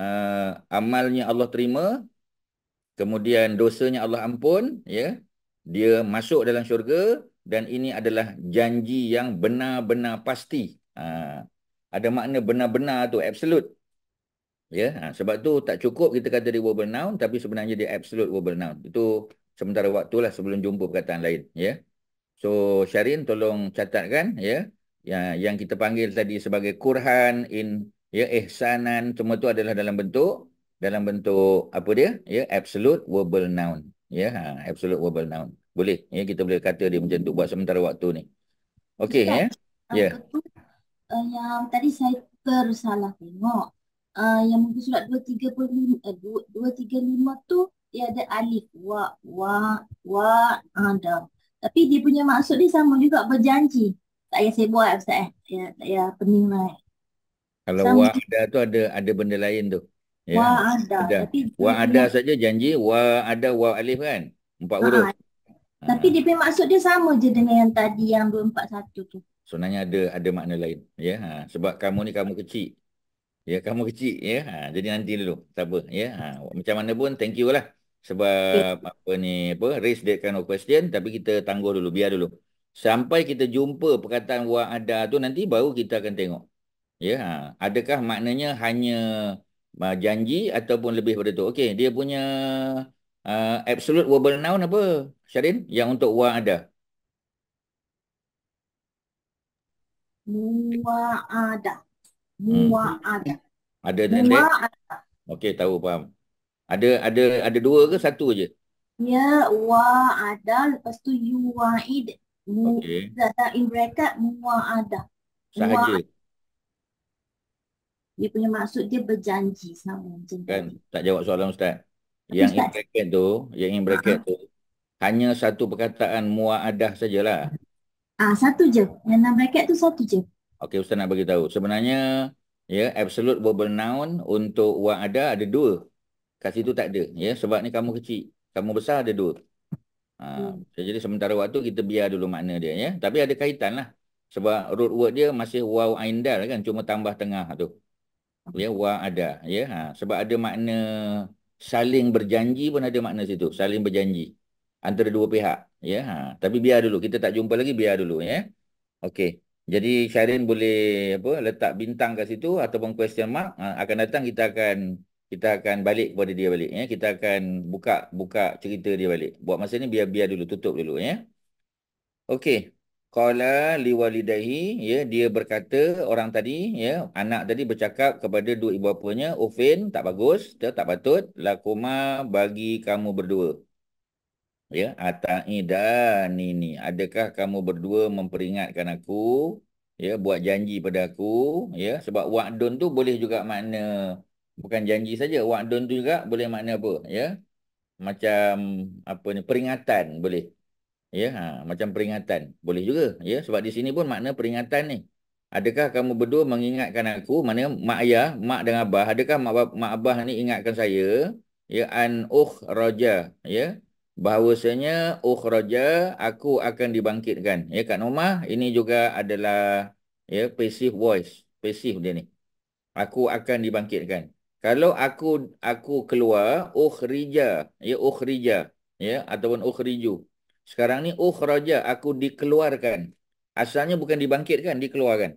uh, amalnya Allah terima, kemudian dosanya Allah ampun, ya. Dia masuk dalam syurga dan ini adalah janji yang benar-benar pasti. Ha, ada makna benar-benar tu absolute Ya, ha, sebab tu tak cukup kita kata dia verbal noun tapi sebenarnya dia absolute verbal noun. Itu sementara waktu lah sebelum jumpa perkataan lain, ya. So, Syarin tolong catatkan ya, yang yang kita panggil tadi sebagai kurhan in ya ihsanan semua tu adalah dalam bentuk dalam bentuk apa dia? Ya, absolute verbal noun, ya. Ha, absolute verbal noun. Boleh, ya kita boleh kata dia macam tu buat sementara waktu ni. Okey, ya. Ya. Yeah. Uh, yang tadi saya tersalah tengok uh, yang muka surat 235 uh, 235 tu dia ada alif wa wa wa ada ah, tapi dia punya maksud dia sama juga berjanji tak payah saya buat eh, ustaz eh ya tak payah pening lah eh. kalau sama wa ada tu ada ada benda lain tu ya. wa ada, ada. tapi wa ada punya... saja janji wa ada wa alif kan empat ah, huruf ha. Tapi dia punya maksud dia sama je dengan yang tadi yang 241 tu. Sebenarnya ada ada makna lain. Ya, ha. sebab kamu ni kamu kecil. Ya, kamu kecil ya. Ha, jadi nanti dulu. apa? ya. Ha, macam mana pun thank you lah. Sebab okay. apa ni apa raise that kind of question tapi kita tangguh dulu biar dulu. Sampai kita jumpa perkataan wa ada tu nanti baru kita akan tengok. Ya, ha. adakah maknanya hanya uh, janji ataupun lebih daripada tu? Okey, dia punya uh, absolute verbal noun apa? Syarin yang untuk wa ada. Wa ada. Hmm. Mu'adah. Ada dan ada. Okey, tahu faham. Ada ada ada dua ke satu aje? Ya, wa ada lepas tu yu waid. Okey. Dalam in bracket mu'adah. Sahaja. Dia punya maksud dia berjanji sama macam kan, Tak jawab soalan Ustaz. Yang Ustaz. in bracket tu, yang in bracket tu, hanya satu perkataan mu'adah sajalah. Ah satu je. Yang dalam bracket tu satu je. Okey ustaz nak bagi tahu. Sebenarnya ya yeah, absolute verbal noun untuk wa ada ada dua. Kat situ tak ada ya yeah, sebab ni kamu kecil, kamu besar ada dua. Ha, hmm. jadi sementara waktu kita biar dulu makna dia ya. Tapi ada kaitan lah Sebab root word dia masih waw aindal kan Cuma tambah tengah tu Ya waw ada ya. Ha, sebab ada makna saling berjanji pun ada makna situ Saling berjanji Antara dua pihak ya. Ha, tapi biar dulu kita tak jumpa lagi biar dulu ya. Okey jadi Syairin boleh apa letak bintang kat situ ataupun question mark ha, akan datang kita akan kita akan balik kepada dia balik ya. Kita akan buka buka cerita dia balik. Buat masa ni biar biar dulu tutup dulu ya. Okey. Qala liwalidahi ya dia berkata orang tadi ya anak tadi bercakap kepada dua ibu bapanya ufin tak bagus dia tak patut lakuma bagi kamu berdua ya ataidan ini adakah kamu berdua memperingatkan aku ya buat janji pada aku ya sebab wa'dun tu boleh juga makna bukan janji saja wa'dun tu juga boleh makna apa ya macam apa ni peringatan boleh ya ha, macam peringatan boleh juga ya sebab di sini pun makna peringatan ni adakah kamu berdua mengingatkan aku mana mak ayah mak dan abah adakah mak, mak abah ni ingatkan saya ya an ukh ukhraja ya bahawasanya ukhraja aku akan dibangkitkan ya kat Noma ini juga adalah ya passive voice passive dia ni aku akan dibangkitkan kalau aku aku keluar ukhrija ya ukhrija ya ataupun ukhriju sekarang ni ukhraja aku dikeluarkan asalnya bukan dibangkitkan dikeluarkan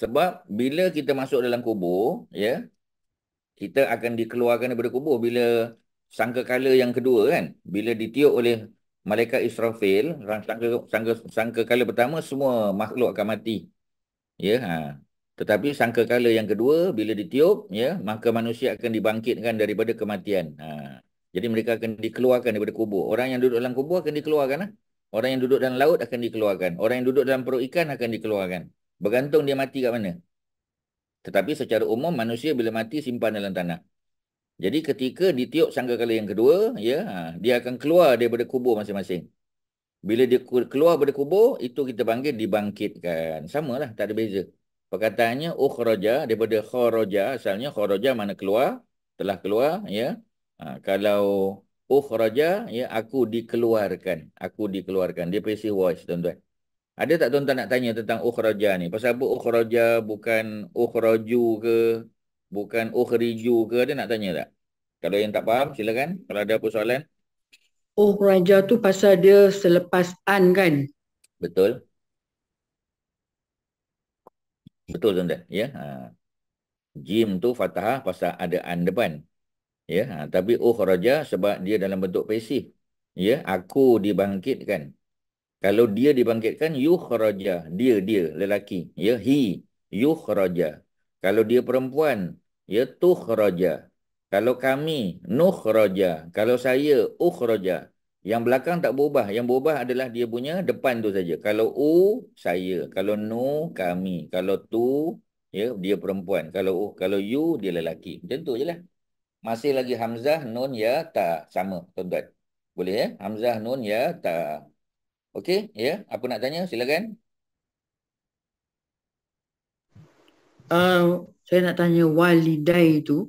sebab bila kita masuk dalam kubur ya kita akan dikeluarkan daripada kubur bila sangka sangkakala yang kedua kan bila ditiup oleh malaikat Israfil sangka sangka sangkakala pertama semua makhluk akan mati ya ha tetapi sangkakala yang kedua bila ditiup ya maka manusia akan dibangkitkan daripada kematian ha jadi mereka akan dikeluarkan daripada kubur orang yang duduk dalam kubur akan dikeluarkan lah. orang yang duduk dalam laut akan dikeluarkan orang yang duduk dalam perut ikan akan dikeluarkan bergantung dia mati kat mana tetapi secara umum manusia bila mati simpan dalam tanah. Jadi ketika ditiup sangka kali yang kedua, ya, ha, dia akan keluar daripada kubur masing-masing. Bila dia keluar daripada kubur, itu kita panggil dibangkitkan. Sama lah, tak ada beza. Perkataannya oh ukhraja daripada khoroja. Asalnya khoroja mana keluar, telah keluar. ya. Ha, kalau ukhraja, ya, aku dikeluarkan. Aku dikeluarkan. Dia passive voice, tuan-tuan. Ada tak tuan-tuan nak tanya tentang ukhraja ni? Pasal apa ukhraja bukan ukhraju ke? Bukan ukhriju ke? Ada nak tanya tak? Kalau yang tak faham silakan. Kalau ada apa soalan. Ukhraja tu pasal dia selepas an kan? Betul. Betul tuan-tuan. Ya. Ha. Jim tu fathah pasal ada an depan. Ya, ha. tapi ukhraja sebab dia dalam bentuk pasif. Ya, aku dibangkitkan. Kalau dia dibangkitkan, yukhraja. Dia, dia, lelaki. Ya, hi, yukhraja. Kalau dia perempuan, ya, tukhraja. Kalau kami, nukhraja. Kalau saya, ukhraja. Yang belakang tak berubah. Yang berubah adalah dia punya depan tu saja. Kalau u, saya. Kalau nu, kami. Kalau tu, ya, dia perempuan. Kalau u, kalau you, dia lelaki. Macam tu je lah. Masih lagi Hamzah, Nun, Ya, tak Sama, tuan-tuan. Boleh ya? Hamzah, Nun, Ya, tak. Okey, ya. Yeah. Apa nak tanya? Silakan. Uh, saya nak tanya walidai itu.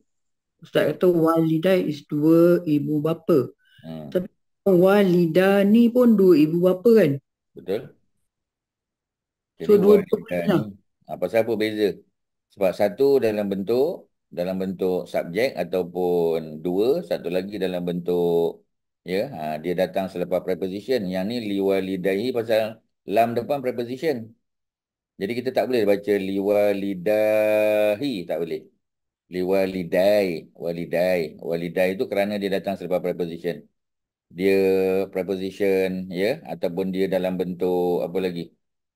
Ustaz kata walidai is dua ibu bapa. Hmm. Tapi walida ni pun dua ibu bapa kan? Betul. Jadi so dua ibu bapa. Lah. Apa sebab apa beza? Sebab satu dalam bentuk dalam bentuk subjek ataupun dua, satu lagi dalam bentuk Ya, ha, dia datang selepas preposition. Yang ni liwalidahi pasal lam depan preposition. Jadi kita tak boleh baca liwalidahi, tak boleh. Liwalidai, walidai. Walidai itu kerana dia datang selepas preposition. Dia preposition, ya, ataupun dia dalam bentuk apa lagi?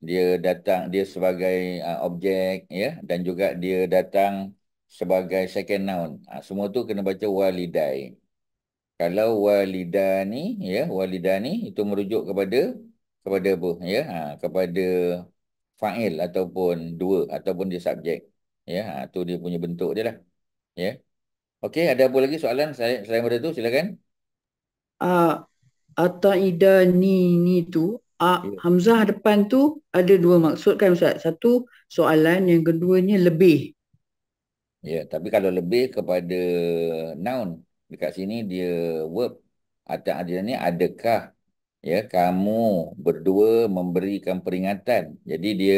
Dia datang dia sebagai uh, objek, ya, dan juga dia datang sebagai second noun. Ha, semua tu kena baca walidai kalau walidani ya walidani itu merujuk kepada kepada apa ya ha, kepada fa'il ataupun dua ataupun dia subjek ya ha, tu dia punya bentuk dia lah ya okey ada apa lagi soalan saya selain pada tu silakan uh, ataidani ni tu uh, hamzah depan tu ada dua maksud kan ustaz satu soalan yang keduanya lebih ya tapi kalau lebih kepada noun dekat sini dia verb ada ada ni adakah ya kamu berdua memberikan peringatan jadi dia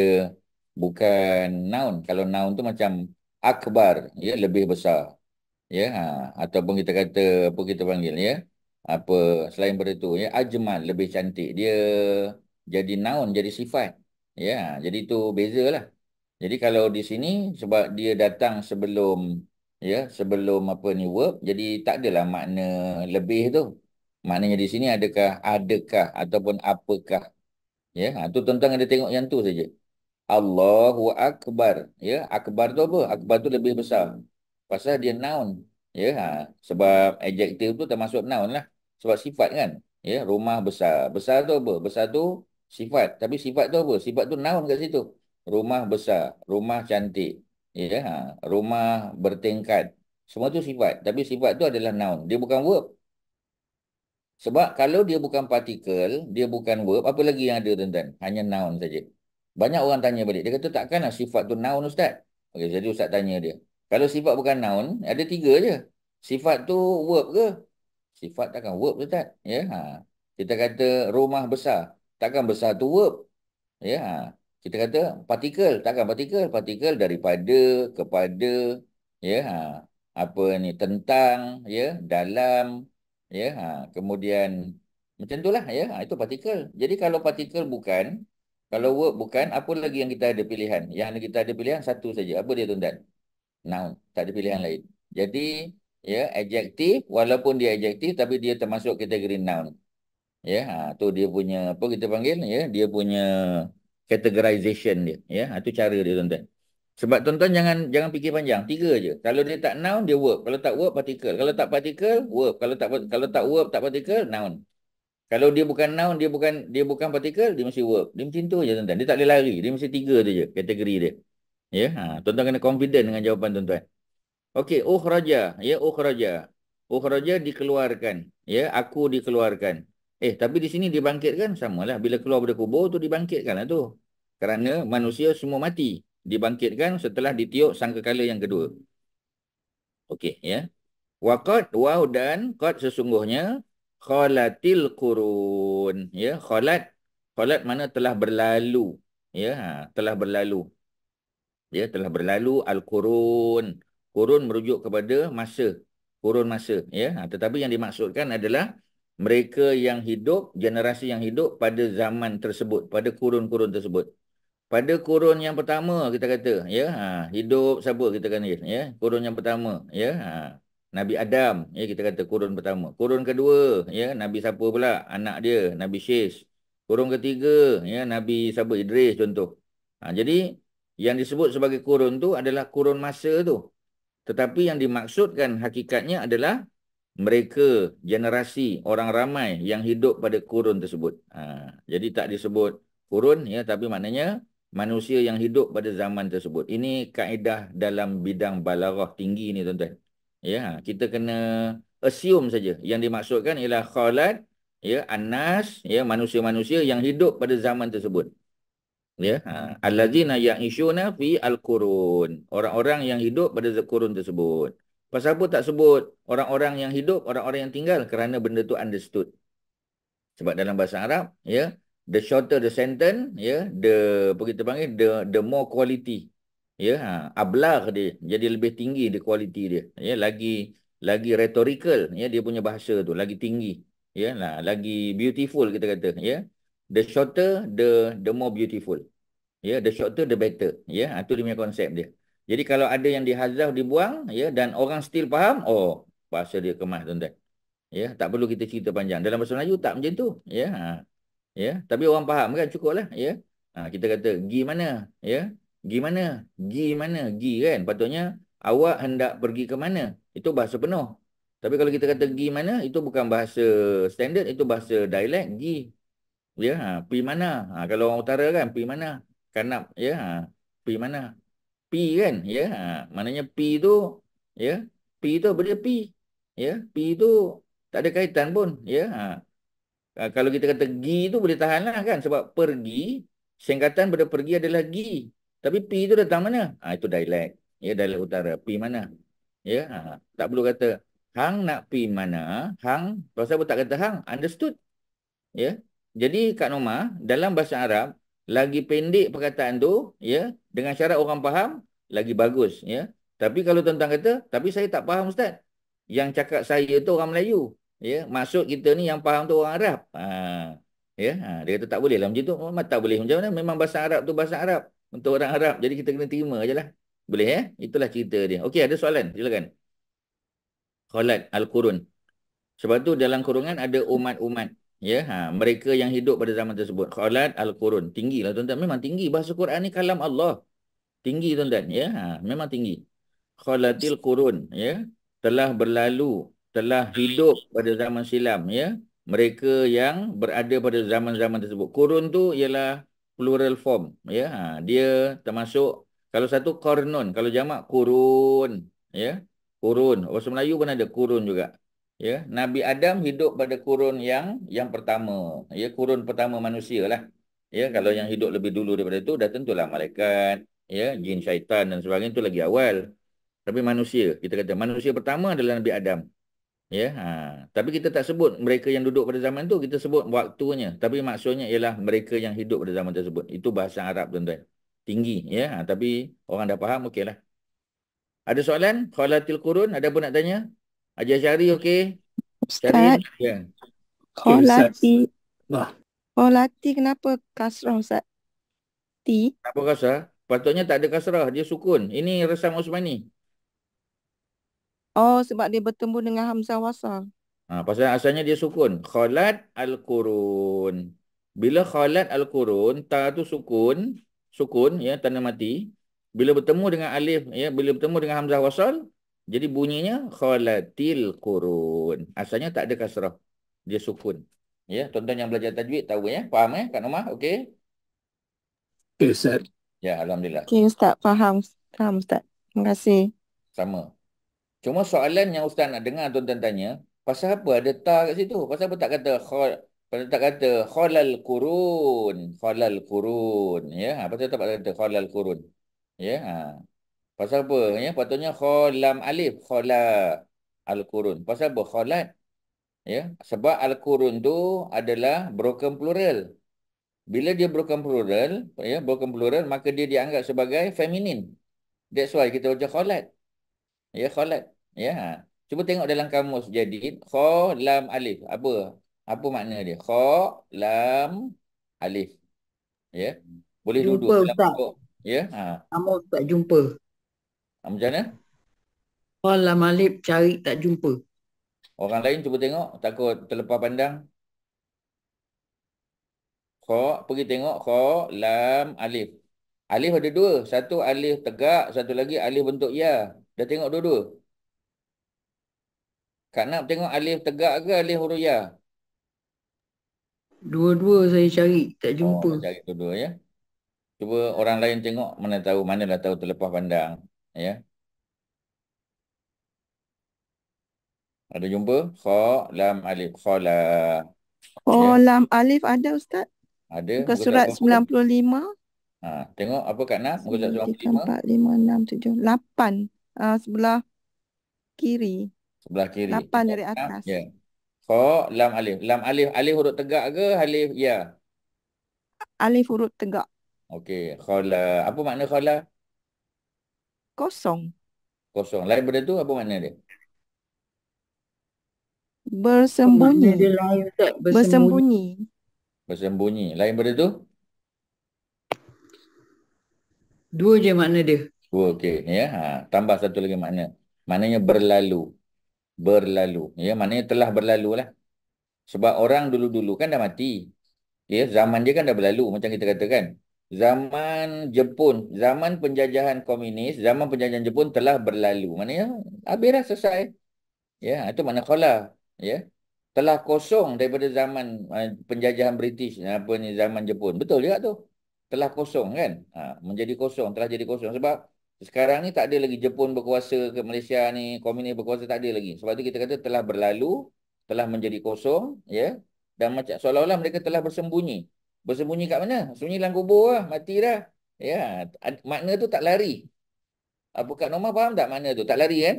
bukan noun kalau noun tu macam akbar ya lebih besar ya ha, ataupun kita kata apa kita panggil ya apa selain daripada tu ya ajmal lebih cantik dia jadi noun jadi sifat ya jadi tu bezalah jadi kalau di sini sebab dia datang sebelum ya sebelum apa ni verb jadi tak adalah makna lebih tu maknanya di sini adakah adakah ataupun apakah ya ha tu tuan-tuan ada tengok yang tu saja Allahu akbar ya akbar tu apa akbar tu lebih besar pasal dia noun ya ha sebab adjektif tu termasuk noun lah sebab sifat kan ya rumah besar besar tu apa besar tu sifat tapi sifat tu apa sifat tu noun kat situ rumah besar rumah cantik ya rumah bertingkat semua tu sifat tapi sifat tu adalah noun dia bukan verb sebab kalau dia bukan particle dia bukan verb apa lagi yang ada tuan-tuan hanya noun saja banyak orang tanya balik dia kata takkanlah sifat tu noun ustaz Okay, jadi ustaz tanya dia kalau sifat bukan noun ada tiga je sifat tu verb ke sifat takkan verb ustaz ya ha. kita kata rumah besar takkan besar tu verb ya ha kita kata partikel takkan partikel partikel daripada kepada ya ha, apa ni tentang ya dalam ya ha, kemudian macam itulah ya ha, itu partikel jadi kalau partikel bukan kalau word bukan apa lagi yang kita ada pilihan yang kita ada pilihan satu saja apa dia tuan-tuan noun tak ada pilihan lain jadi ya adjektif walaupun dia adjektif tapi dia termasuk kategori noun ya ha, tu dia punya apa kita panggil ya dia punya categorization dia ya itu ha, cara dia tuan-tuan sebab tuan-tuan jangan jangan fikir panjang tiga aje kalau dia tak noun dia verb kalau tak verb particle kalau tak particle verb kalau tak kalau tak verb tak particle noun kalau dia bukan noun dia bukan dia bukan particle dia mesti verb dia macam tu aje tuan-tuan dia tak boleh lari dia mesti tiga tu aje kategori dia ya ha tuan-tuan kena confident dengan jawapan tuan-tuan okey ukhraja ya ukhraja ukhraja dikeluarkan ya aku dikeluarkan Eh tapi di sini dibangkitkan samalah bila keluar dari kubur tu dibangkitkanlah tu. Kerana manusia semua mati, dibangkitkan setelah ditiup sangkakala yang kedua. Okey ya. Waqad waw dan qad sesungguhnya kholatil qurun ya kholat, kholat mana ya. ha, telah berlalu ya telah berlalu ya telah berlalu al qurun qurun merujuk kepada masa kurun masa ya ha, tetapi yang dimaksudkan adalah mereka yang hidup, generasi yang hidup pada zaman tersebut, pada kurun-kurun tersebut. Pada kurun yang pertama kita kata, ya, ha, hidup siapa kita kata, ya, kurun yang pertama, ya, ha, Nabi Adam, ya kita kata kurun pertama. Kurun kedua, ya, Nabi siapa pula? Anak dia, Nabi Syes. Kurun ketiga, ya, Nabi siapa? Idris contoh. Ha, jadi, yang disebut sebagai kurun tu adalah kurun masa tu. Tetapi yang dimaksudkan hakikatnya adalah mereka generasi orang ramai yang hidup pada kurun tersebut. Ha, jadi tak disebut kurun ya tapi maknanya manusia yang hidup pada zaman tersebut. Ini kaedah dalam bidang balaghah tinggi ni tuan-tuan. Ya, kita kena assume saja yang dimaksudkan ialah khalat ya annas ya manusia-manusia yang hidup pada zaman tersebut. Ya, ha allazina ya'ishuna fi al-qurun. Orang-orang yang hidup pada kurun tersebut. Pasal apa tak sebut orang-orang yang hidup, orang-orang yang tinggal? Kerana benda tu understood. Sebab dalam bahasa Arab, ya, yeah, the shorter the sentence, ya, yeah, the apa kita panggil the the more quality. Ya, yeah, ha, ablah dia jadi lebih tinggi the quality dia. Ya, yeah, lagi lagi rhetorical, ya, yeah, dia punya bahasa tu lagi tinggi. Ya, yeah, nah, lagi beautiful kita kata, ya. Yeah. The shorter the the more beautiful. Ya, yeah, the shorter the better. Ya, yeah, ha, itu dia punya konsep dia. Jadi kalau ada yang dihazaf dibuang ya dan orang still faham, oh bahasa dia kemas tuan-tuan. Ya, tak perlu kita cerita panjang. Dalam bahasa Melayu tak macam tu. Ya. Ha. Ya, tapi orang faham kan cukuplah, ya. Ha, kita kata gi mana? Ya. Gi mana? Gi mana? Gi kan. Patutnya awak hendak pergi ke mana? Itu bahasa penuh. Tapi kalau kita kata gi mana, itu bukan bahasa standard, itu bahasa dialect gi. Ya, ha. pergi mana? Ha, kalau orang utara kan, pergi mana? Kanap, ya. Ha. Pergi mana? kan ya ha, maknanya p tu ya p tu boleh p ya p tu tak ada kaitan pun ya ha. Ha, kalau kita kata gi tu boleh tahanlah kan sebab pergi singkatan pada pergi adalah gi tapi p tu datang mana ha, itu dialek ya dialek utara p mana ya ha, ha. tak perlu kata hang nak p mana hang pasal apa tak kata hang understood ya jadi Kak norma dalam bahasa arab lagi pendek perkataan tu ya dengan syarat orang faham lagi bagus ya tapi kalau tentang kata tapi saya tak faham ustaz yang cakap saya tu orang Melayu ya maksud kita ni yang faham tu orang Arab ha ya ha. dia kata tak boleh lah macam tu oh, memang tak boleh macam mana memang bahasa Arab tu bahasa Arab untuk orang Arab jadi kita kena terima ajalah boleh ya itulah cerita dia okey ada soalan silakan khalat al-qurun sebab tu dalam kurungan ada umat-umat Ya, ha, mereka yang hidup pada zaman tersebut. Khalat Al-Qurun. Tinggi lah tuan-tuan. Memang tinggi. Bahasa Quran ni kalam Allah. Tinggi tuan-tuan. Ya, ha, memang tinggi. Khalatil Qurun. Ya, telah berlalu. Telah hidup pada zaman silam. Ya, mereka yang berada pada zaman-zaman tersebut. Qurun tu ialah plural form. Ya, ha, dia termasuk. Kalau satu Qurnun. Kalau jamak Qurun. Ya, Qurun. Bahasa Melayu pun ada Qurun juga. Ya, Nabi Adam hidup pada kurun yang yang pertama. Ya, kurun pertama manusia lah. Ya, kalau yang hidup lebih dulu daripada itu dah tentulah malaikat, ya, jin syaitan dan sebagainya itu lagi awal. Tapi manusia, kita kata manusia pertama adalah Nabi Adam. Ya, ha. tapi kita tak sebut mereka yang duduk pada zaman itu kita sebut waktunya. Tapi maksudnya ialah mereka yang hidup pada zaman tersebut. Itu bahasa Arab tuan-tuan. Tinggi, ya. Ha. tapi orang dah faham, okeylah. Ada soalan? Khalatil Qurun, ada apa nak tanya? Ajar Syari ya. okey? Ustaz. Syari, ya. Kolati. Wah. Kolati kenapa kasrah Ustaz? T. Kenapa kasrah? Patutnya tak ada kasrah. Dia sukun. Ini resam Osmani. Oh sebab dia bertemu dengan Hamzah Wasal. Ha, pasal asalnya dia sukun. Kholat Al-Qurun. Bila kholat Al-Qurun, ta tu sukun. Sukun, ya, tanda mati. Bila bertemu dengan Alif, ya, bila bertemu dengan Hamzah Wasal, jadi bunyinya khalatil qurun. Asalnya tak ada kasrah. Dia sukun. Ya, tuan-tuan yang belajar tajwid tahu ya. Faham ya eh, Kak Noma? Okey. Yes, sir. Ya, alhamdulillah. Okey, ustaz faham. Faham ustaz. Terima kasih. Sama. Cuma soalan yang ustaz nak dengar tuan-tuan tanya, pasal apa ada ta kat situ? Pasal apa tak kata khal pada tak kata khalal qurun, khalal qurun ya. Apa ha, tak kata khalal qurun. Ya. Ha. Pasal apa? Ya, patutnya kholam alif. Khola al-qurun. Pasal apa? Kholat. Ya, sebab al-qurun tu adalah broken plural. Bila dia broken plural, ya, broken plural, maka dia dianggap sebagai feminin. That's why kita baca kholat. Ya, kholat. Ya. Cuba tengok dalam kamus jadi kholam alif. Apa? Apa makna dia? Kholam alif. Ya. Boleh jumpa, duduk Jumpa. buku. Ya. Ha. Sama Ustaz jumpa. Ha, macam mana? Walau malib cari tak jumpa. Orang lain cuba tengok. Takut terlepas pandang. Kok pergi tengok kok lam alif. Alif ada dua. Satu alif tegak, satu lagi alif bentuk ya. Dah tengok dua-dua. Kak nak tengok alif tegak ke alif huruf ya? Dua-dua saya cari, tak jumpa. Oh, cari dua-dua ya. Cuba orang lain tengok mana tahu, manalah tahu terlepas pandang ya. Ada jumpa? Kha lam alif kha la. Kha lam ya. alif ada ustaz? Ada. Muka surat 95. Ha, tengok apa kat nas muka surat 95. 4 5 6 7 8. uh, sebelah kiri. Sebelah kiri. 8 dari atas. Ya. Kha lam alif. Lam alif alif huruf tegak ke alif ya? Alif huruf tegak. Okey. Kha la. Apa makna kha la? kosong. Kosong. Lain benda tu apa makna dia? Bersembunyi. bersembunyi. Bersembunyi. Lain benda tu? Dua je makna dia. Dua oh, okey. Ya. Ha. Tambah satu lagi makna. Maknanya berlalu. Berlalu. Ya. Maknanya telah berlalu lah. Sebab orang dulu-dulu kan dah mati. Ya. Zaman dia kan dah berlalu. Macam kita katakan zaman Jepun, zaman penjajahan komunis, zaman penjajahan Jepun telah berlalu. Maknanya habislah selesai. Ya, itu makna khala, ya. Telah kosong daripada zaman uh, penjajahan British, apa ni zaman Jepun. Betul juga tu. Telah kosong kan? Ha, menjadi kosong, telah jadi kosong sebab sekarang ni tak ada lagi Jepun berkuasa ke Malaysia ni, komunis berkuasa tak ada lagi. Sebab tu kita kata telah berlalu, telah menjadi kosong, ya. Dan macam seolah-olah mereka telah bersembunyi bersembunyi kat mana? Sembunyi dalam kubur lah. Mati dah. Ya. Makna tu tak lari. Apa ah, Kak Norma faham tak makna tu? Tak lari kan?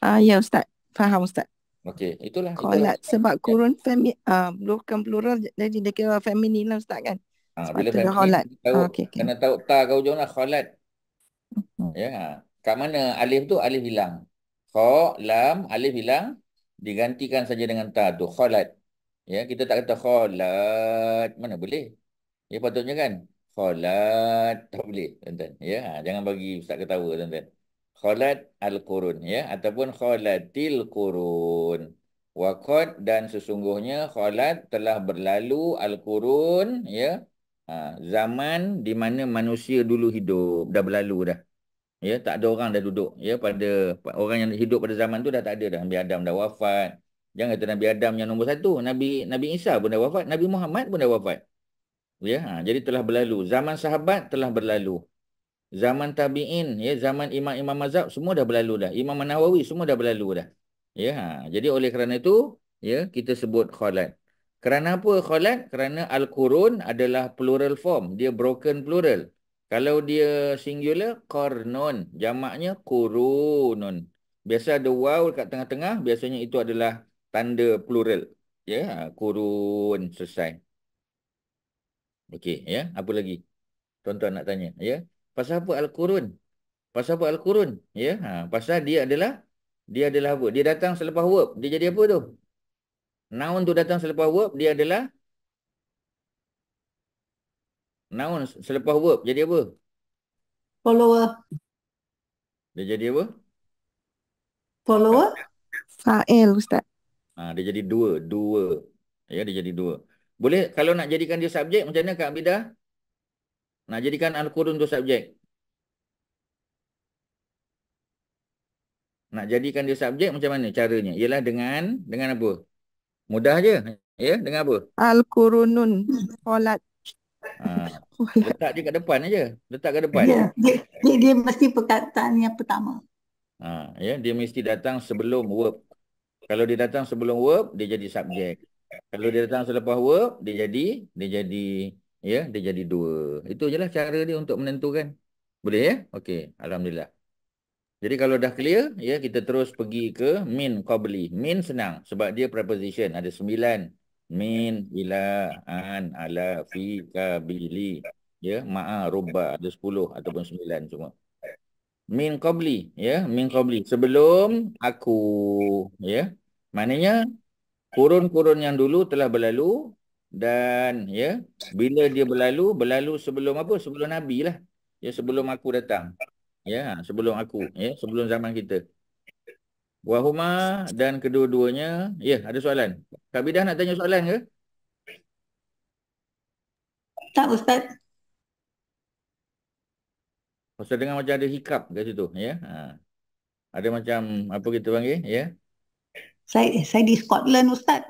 Ah uh, ya Ustaz. Faham Ustaz. Okey. Itulah. Kolat. Sebab kurun femi uh, ah, bukan plural jadi dia kira femini lah Ustaz kan? Ha, Sebab bila tu dia kholat. Tahu, okay, okay. tahu tak kau jom lah kholat. uh hmm. Ya. Kat mana alif tu? Alif hilang. Kho, lam, alif hilang. Digantikan saja dengan ta tu. Kholat. Ya, kita tak kata kholat. Mana boleh? Ya, patutnya kan? Kholat. Tak boleh, tuan-tuan. Ya, ha, jangan bagi ustaz ketawa, tuan-tuan. Kholat al-qurun. Ya, ataupun kholatil qurun. Wakot dan sesungguhnya kholat telah berlalu al-qurun. Ya, ha, zaman di mana manusia dulu hidup. Dah berlalu dah. Ya, tak ada orang dah duduk. Ya, pada orang yang hidup pada zaman tu dah tak ada dah. Nabi Adam dah wafat. Jangan kata Nabi Adam yang nombor satu. Nabi Nabi Isa pun dah wafat. Nabi Muhammad pun dah wafat. Ya, ha, jadi telah berlalu. Zaman sahabat telah berlalu. Zaman tabi'in, ya, zaman imam-imam mazhab semua dah berlalu dah. Imam Nawawi semua dah berlalu dah. Ya, ha, jadi oleh kerana itu, ya, kita sebut khalat. Kerana apa khalat? Kerana Al-Qurun adalah plural form. Dia broken plural. Kalau dia singular, qarnun. Jamaknya kurunun. Biasa ada waw kat tengah-tengah. Biasanya itu adalah tanda plural. Ya, kurun selesai. Okey, ya. Apa lagi? Tuan-tuan nak tanya, ya. Pasal apa al-kurun? Pasal apa al-kurun? Ya, ha, pasal dia adalah dia adalah apa? Dia datang selepas verb. Dia jadi apa tu? Noun tu datang selepas verb, dia adalah noun selepas verb. Jadi apa? Follower. Dia jadi apa? Follower? Fa'il, Ustaz. Ha, dia jadi dua. Dua. Ya, dia jadi dua. Boleh kalau nak jadikan dia subjek, macam mana Kak Abidah? Nak jadikan Al-Qurun tu subjek. Nak jadikan dia subjek macam mana caranya? Ialah dengan, dengan apa? Mudah je. Ya, dengan apa? Al-Qurunun. Solat. Ha, letak je kat depan aja. Letak kat depan. Ya, dia, dia, dia mesti perkataan yang pertama. Ha, ya, dia mesti datang sebelum verb. Kalau dia datang sebelum verb, dia jadi subjek. Kalau dia datang selepas verb, dia jadi dia jadi ya, yeah, dia jadi dua. Itu jelah cara dia untuk menentukan. Boleh ya? Yeah? Okey, alhamdulillah. Jadi kalau dah clear, ya yeah, kita terus pergi ke min qabli. Min senang sebab dia preposition ada sembilan. Min ila an ala fi kabili. Ya, yeah, ma'a rubba ada 10 ataupun 9 semua min qabli ya min qabli sebelum aku ya maknanya kurun-kurun yang dulu telah berlalu dan ya bila dia berlalu berlalu sebelum apa sebelum nabi lah ya sebelum aku datang ya sebelum aku ya sebelum zaman kita wahuma dan kedua-duanya ya ada soalan Kak Bidah nak tanya soalan ke tak ustaz Pasal dengar macam ada hikap kat situ ya. Ha. Ada macam apa kita panggil ya? Saya saya di Scotland ustaz.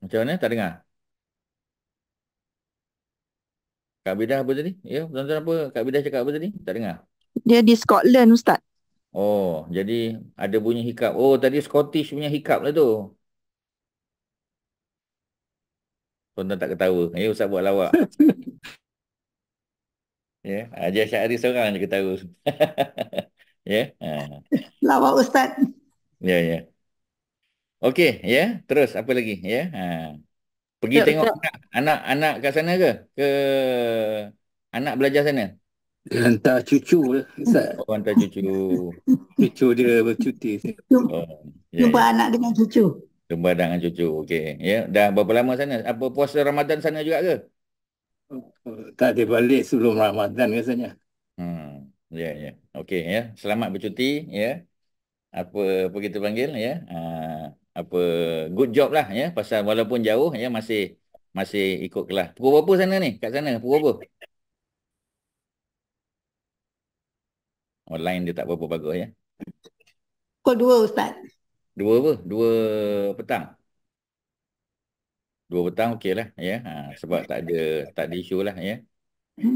Macam mana tak dengar? Kak Bidah apa tadi? Ya, tuan-tuan apa? Kak Bidah cakap apa tadi? Tak dengar. Dia di Scotland ustaz. Oh, jadi ada bunyi hikap. Oh, tadi Scottish punya hikap lah tu. Tuan-tuan tak ketawa. Ya, ustaz buat lawak. Ya, yeah. Haji Syahri seorang je ketawa. ya. Yeah. Ha. ustaz. Ya, yeah, ya. Yeah. Okey, ya. Yeah. Terus apa lagi? Ya. Yeah. Ha. Pergi ya, tengok anak, anak anak kat sana ke? Ke anak belajar sana? Hantar cucu ustaz. Oh, hantar cucu. cucu dia bercuti. Oh, yeah, Jumpa yeah. anak dengan cucu. Jumpa dengan cucu. Okey, ya. Yeah. Dah berapa lama sana? Apa puasa Ramadan sana juga ke? tak ada balik sebelum Ramadan biasanya. Hmm. Ya yeah, ya. Yeah. Okey ya. Yeah. Selamat bercuti ya. Yeah. Apa apa kita panggil ya? Yeah. Uh, apa good job lah ya yeah. pasal walaupun jauh ya yeah, masih masih ikut kelas. Pukul berapa sana ni? Kat sana pukul berapa? Online dia tak berapa bagus ya. Pukul dua Ustaz. Dua apa? dua petang dua petang okey lah ya ha, yeah. sebab ya. tak ada tak ada isu lah ya yeah.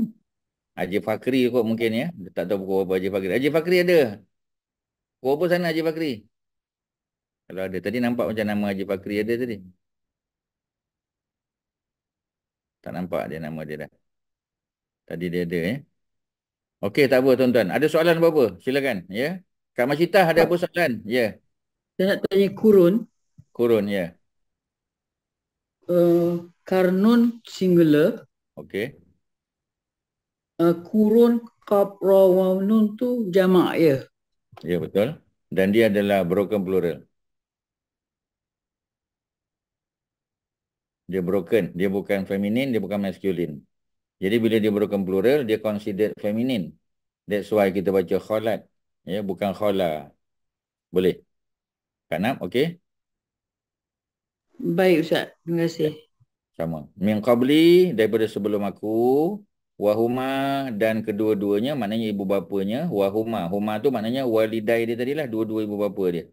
Haji Fakri kot mungkin ya yeah. tak tahu pukul apa Haji Fakri Haji Fakri ada pukul berapa sana Haji Fakri kalau ada tadi nampak macam nama Haji Fakri ada tadi tak nampak dia nama dia dah tadi dia ada ya yeah. Okey tak apa tuan-tuan. Ada soalan apa-apa? Silakan. Ya. Yeah. Kak Masitah ada apa soalan? Ya. Yeah. Saya nak tanya kurun. Kurun ya. Yeah. Eh, Karnun singular. Okey. Uh, kurun kaprawanun tu jamak ya. Ya betul. Dan dia adalah broken plural. Dia broken. Dia bukan feminine, dia bukan masculine. Jadi bila dia broken plural, dia consider feminine. That's why kita baca kholat. Ya, bukan khola. Boleh? Kak okey. Baik Ustaz, terima kasih. Ya. Sama. Min qabli daripada sebelum aku wahuma dan kedua-duanya maknanya ibu bapanya wahuma. Huma tu maknanya waliday dia tadilah dua-dua ibu bapa dia.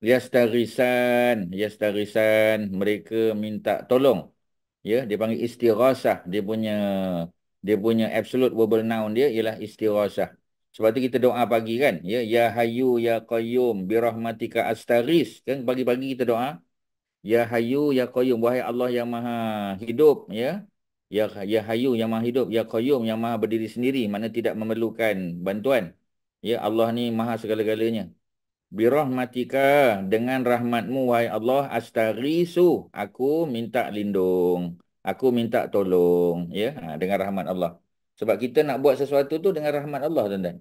Yastarisan, yastarisan mereka minta tolong. Ya, dia panggil istighasah. Dia punya dia punya absolute verbal noun dia ialah istighasah. Sebab tu kita doa pagi kan, ya ya hayyu ya qayyum bi rahmatika astaghis. Kan pagi-pagi kita doa Ya Hayu Ya Qayyum wahai Allah yang Maha Hidup ya. Ya Ya Hayu yang Maha Hidup Ya Qayyum yang Maha Berdiri Sendiri mana tidak memerlukan bantuan. Ya Allah ni Maha segala-galanya. Bi rahmatika dengan rahmatmu wahai Allah astaghisu aku minta lindung. Aku minta tolong ya ha, dengan rahmat Allah. Sebab kita nak buat sesuatu tu dengan rahmat Allah tuan-tuan.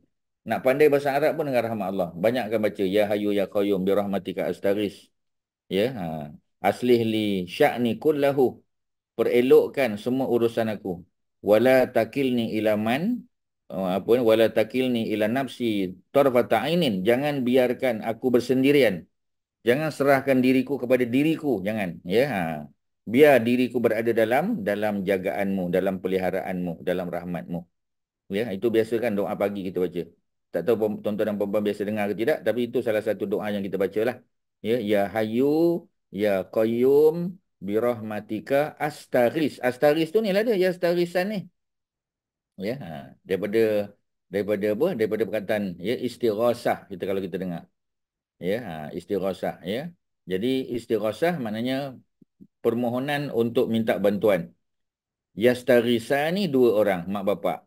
Nak pandai bahasa Arab pun dengan rahmat Allah. Banyakkan baca ya Hayu Ya Qayyum bi rahmatika astaghis. Ya, ha aslih li sya'ni kullahu perelokkan semua urusan aku wala takilni ila man eh, apa ni wala takilni ila nafsi tarfata ainin jangan biarkan aku bersendirian jangan serahkan diriku kepada diriku jangan ya ha. biar diriku berada dalam dalam jagaanmu dalam peliharaanmu dalam rahmatmu ya itu biasa kan doa pagi kita baca tak tahu tuan-tuan dan puan biasa dengar ke tidak tapi itu salah satu doa yang kita bacalah ya ya hayu Ya Qayyum birahmatika astaris, astaris tu ni lah dia ya astaghisan ni. Ya, ha. daripada daripada apa? Daripada perkataan ya istighosah kita kalau kita dengar. Ya, ha istighosah ya. Jadi istighosah maknanya permohonan untuk minta bantuan. Yastarisa ni dua orang mak bapak.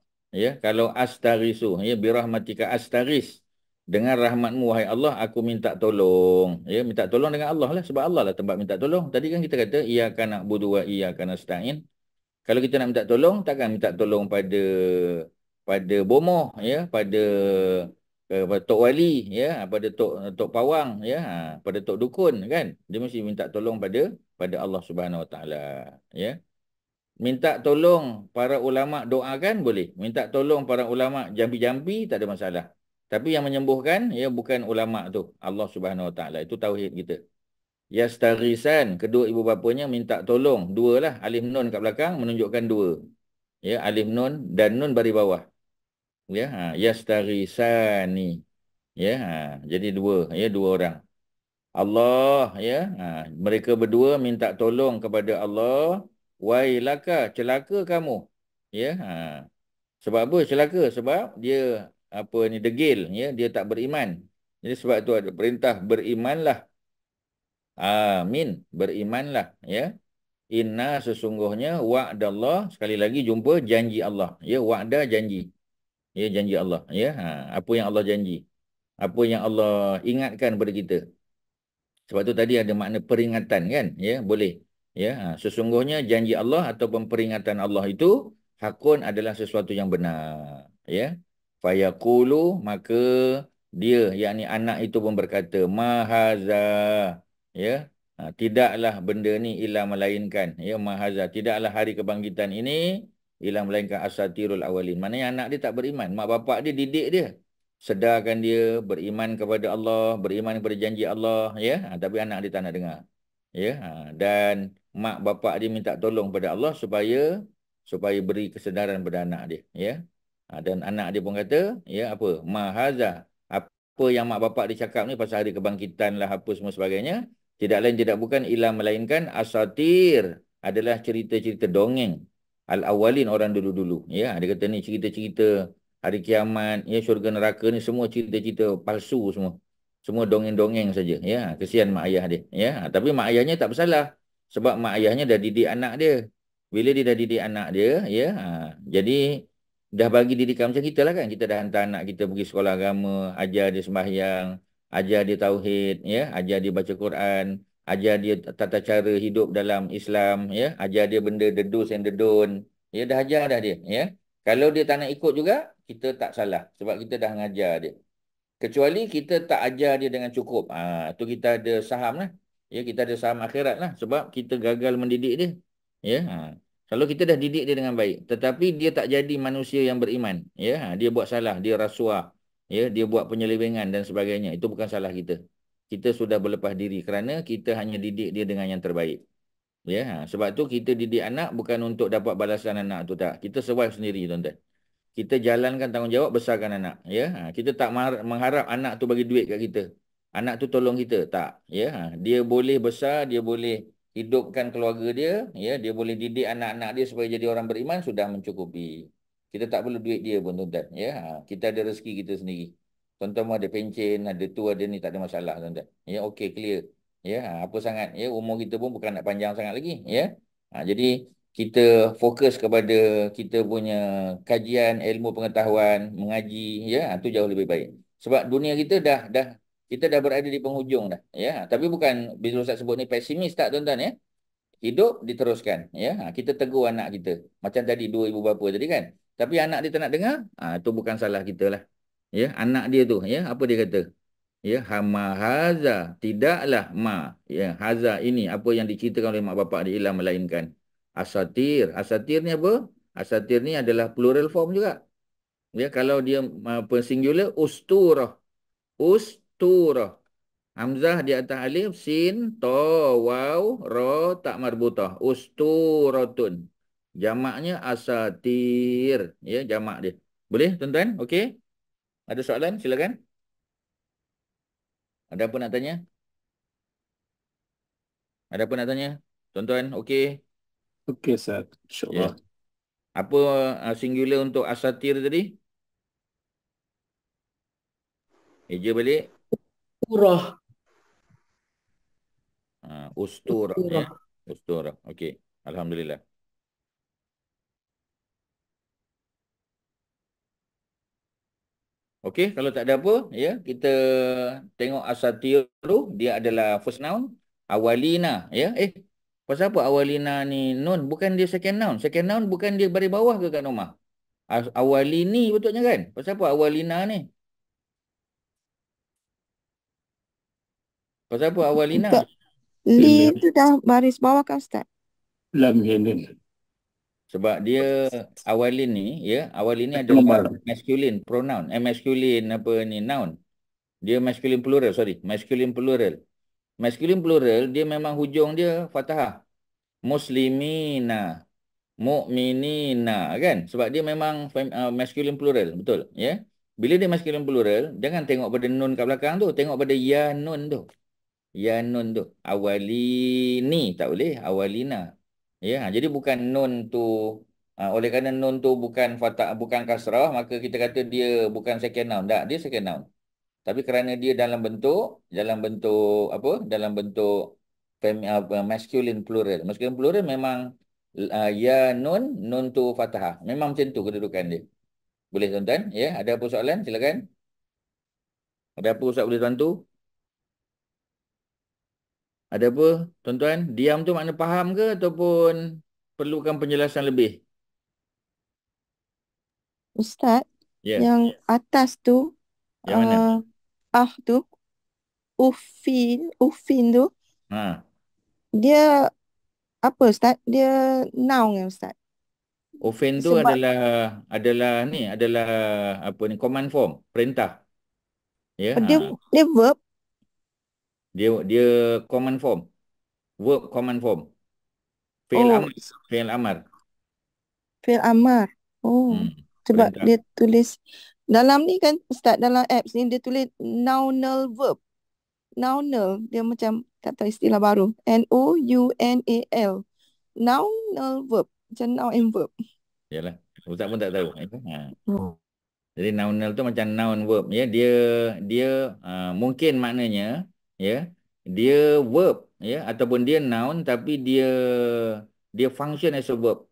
Ya, kalau astarisu ya birahmatika astaris dengan rahmatmu wahai Allah aku minta tolong ya minta tolong dengan Allah lah sebab Allah lah tempat minta tolong tadi kan kita kata ia kana budu wa ia kan nak stain kalau kita nak minta tolong takkan minta tolong pada pada bomoh ya pada uh, pada tok wali ya pada tok tok pawang ya ha, pada tok dukun kan dia mesti minta tolong pada pada Allah Subhanahu Wa Taala ya minta tolong para ulama doakan boleh minta tolong para ulama jambi-jambi tak ada masalah tapi yang menyembuhkan ya bukan ulama tu. Allah Subhanahu Wa Taala itu tauhid kita. starisan, kedua ibu bapanya minta tolong. Dua lah, alif nun kat belakang menunjukkan dua. Ya, alif nun dan nun bari bawah. Ya, ha, yastarisani. Ya, ha, jadi dua, ya dua orang. Allah, ya, ha, mereka berdua minta tolong kepada Allah. Wailaka, celaka kamu. Ya, ha. Sebab apa celaka? Sebab dia apa ni degil ya dia tak beriman jadi sebab itu ada perintah berimanlah amin berimanlah ya inna sesungguhnya wa'dallah sekali lagi jumpa janji Allah ya wa'da janji ya janji Allah ya ha, apa yang Allah janji apa yang Allah ingatkan pada kita sebab tu tadi ada makna peringatan kan ya boleh ya ha, sesungguhnya janji Allah ataupun peringatan Allah itu hakun adalah sesuatu yang benar ya Fayaqulu maka dia yakni anak itu pun berkata mahaza ya ha, tidaklah benda ni ilah melainkan ya mahaza tidaklah hari kebangkitan ini ilah melainkan asatirul awalin maknanya anak dia tak beriman mak bapak dia didik dia sedarkan dia beriman kepada Allah beriman kepada janji Allah ya ha, tapi anak dia tak nak dengar ya ha, dan mak bapak dia minta tolong kepada Allah supaya supaya beri kesedaran pada anak dia ya Ha, dan anak dia pun kata, ya apa? Mahaza. Apa yang mak bapak dia cakap ni pasal hari kebangkitan lah apa semua sebagainya. Tidak lain tidak bukan ilah melainkan asatir adalah cerita-cerita dongeng. Al-awalin orang dulu-dulu. Ya, dia kata ni cerita-cerita hari kiamat, ya syurga neraka ni semua cerita-cerita palsu semua. Semua dongeng-dongeng saja. Ya, kesian mak ayah dia. Ya, tapi mak ayahnya tak bersalah. Sebab mak ayahnya dah didik anak dia. Bila dia dah didik anak dia, ya, ha, jadi dah bagi didikan macam kita lah kan. Kita dah hantar anak kita pergi sekolah agama, ajar dia sembahyang, ajar dia tauhid, ya, ajar dia baca Quran, ajar dia tata cara hidup dalam Islam, ya, ajar dia benda the do's and the don't. Ya, dah ajar dah dia, ya. Kalau dia tak nak ikut juga, kita tak salah sebab kita dah ngajar dia. Kecuali kita tak ajar dia dengan cukup. Ah, ha, tu kita ada saham lah. Ya, kita ada saham akhirat lah sebab kita gagal mendidik dia. Ya, ha. Kalau kita dah didik dia dengan baik, tetapi dia tak jadi manusia yang beriman, ya, ha, dia buat salah, dia rasuah, ya, dia buat penyelewengan dan sebagainya, itu bukan salah kita. Kita sudah berlepas diri kerana kita hanya didik dia dengan yang terbaik. Ya, ha. sebab tu kita didik anak bukan untuk dapat balasan anak tu tak. Kita survive sendiri, tuan-tuan. Kita jalankan tanggungjawab besarkan anak, ya. Ha. Kita tak mengharap anak tu bagi duit kat kita. Anak tu tolong kita, tak, ya. Dia boleh besar, dia boleh hidupkan keluarga dia ya dia boleh didik anak-anak dia supaya jadi orang beriman sudah mencukupi kita tak perlu duit dia pun tuan-tuan ya ha, kita ada rezeki kita sendiri tuan ada pencen ada tu ada ni tak ada masalah tuan-tuan ya okey clear ya ha, apa sangat ya umur kita pun bukan nak panjang sangat lagi ya ha, jadi kita fokus kepada kita punya kajian ilmu pengetahuan mengaji ya itu ha, jauh lebih baik sebab dunia kita dah dah kita dah berada di penghujung dah ya tapi bukan bila ustaz sebut ni pesimis tak tuan-tuan ya hidup diteruskan ya ha, kita tegur anak kita macam tadi dua ibu bapa tadi kan tapi anak dia tak nak dengar ah ha, itu bukan salah kita lah ya anak dia tu ya apa dia kata ya hama haza tidaklah ma ya haza ini apa yang diceritakan oleh mak bapak dia ilah melainkan asatir asatir ni apa asatir ni adalah plural form juga ya kalau dia apa singular usturah ust turah. Hamzah di atas alif, sin, to, waw, ro, tak marbutah. Usturotun. Jamaknya asatir. Ya, jamak dia. Boleh tuan-tuan? Okey? Ada soalan? Silakan. Ada apa nak tanya? Ada apa nak tanya? Tuan-tuan, okey? Okey, Ustaz. InsyaAllah. Ya. Apa uh, singular untuk asatir tadi? Eja balik. Usturah. Usturah. Usturah. Ya. Usturah. Okey. Alhamdulillah. Okey, kalau tak ada apa, ya kita tengok asatiru dia adalah first noun, awalina, ya. Eh, pasal apa awalina ni nun? Bukan dia second noun. Second noun bukan dia bari bawah ke kat rumah? Awalini betulnya kan? Pasal apa awalina ni? Pasal apa awal Lina? Tak. Li tu dah baris bawah kan Ustaz? Lam Hinun. Sebab dia awal ni, ya, awal ni adalah masculine pronoun, eh, masculine apa ni noun. Dia masculine plural, sorry, masculine plural. Masculine plural dia memang hujung dia fathah. Muslimina, mu'minina kan? Sebab dia memang fem, uh, masculine plural, betul, ya. Yeah? Bila dia masculine plural, jangan tengok pada nun kat belakang tu, tengok pada ya nun tu ya nun tu awalini tak boleh awalina ya jadi bukan nun tu uh, oleh kerana nun tu bukan fatah bukan kasrah maka kita kata dia bukan second noun tak dia second noun tapi kerana dia dalam bentuk dalam bentuk apa dalam bentuk fem, uh, masculine plural masculine plural memang uh, ya nun nun tu fatah. memang macam tu kedudukan dia boleh tuan-tuan ya ada apa soalan silakan ada apa Ustaz boleh bantu? Ada apa tuan-tuan? Diam tu makna faham ke ataupun perlukan penjelasan lebih? Ustaz, yeah. yang atas tu yang uh, Ah tu Ufin, Ufin tu ha. Dia apa Ustaz? Dia noun ke kan, Ustaz? Ufin tu Sebab adalah adalah ni adalah apa ni command form, perintah. Ya. Yeah, oh, dia, ha. dia verb dia dia common form verb common form fail oh. amar fail amar fail amar oh hmm. sebab Perintah. dia tulis dalam ni kan ustaz dalam apps ni dia tulis nounal verb nounal dia macam tak tahu istilah baru n o u n a l nounal verb macam noun and verb iyalah ustaz pun tak tahu ha. Oh. Jadi nounal tu macam noun verb ya dia dia uh, mungkin maknanya ya dia verb ya ataupun dia noun tapi dia dia function as a verb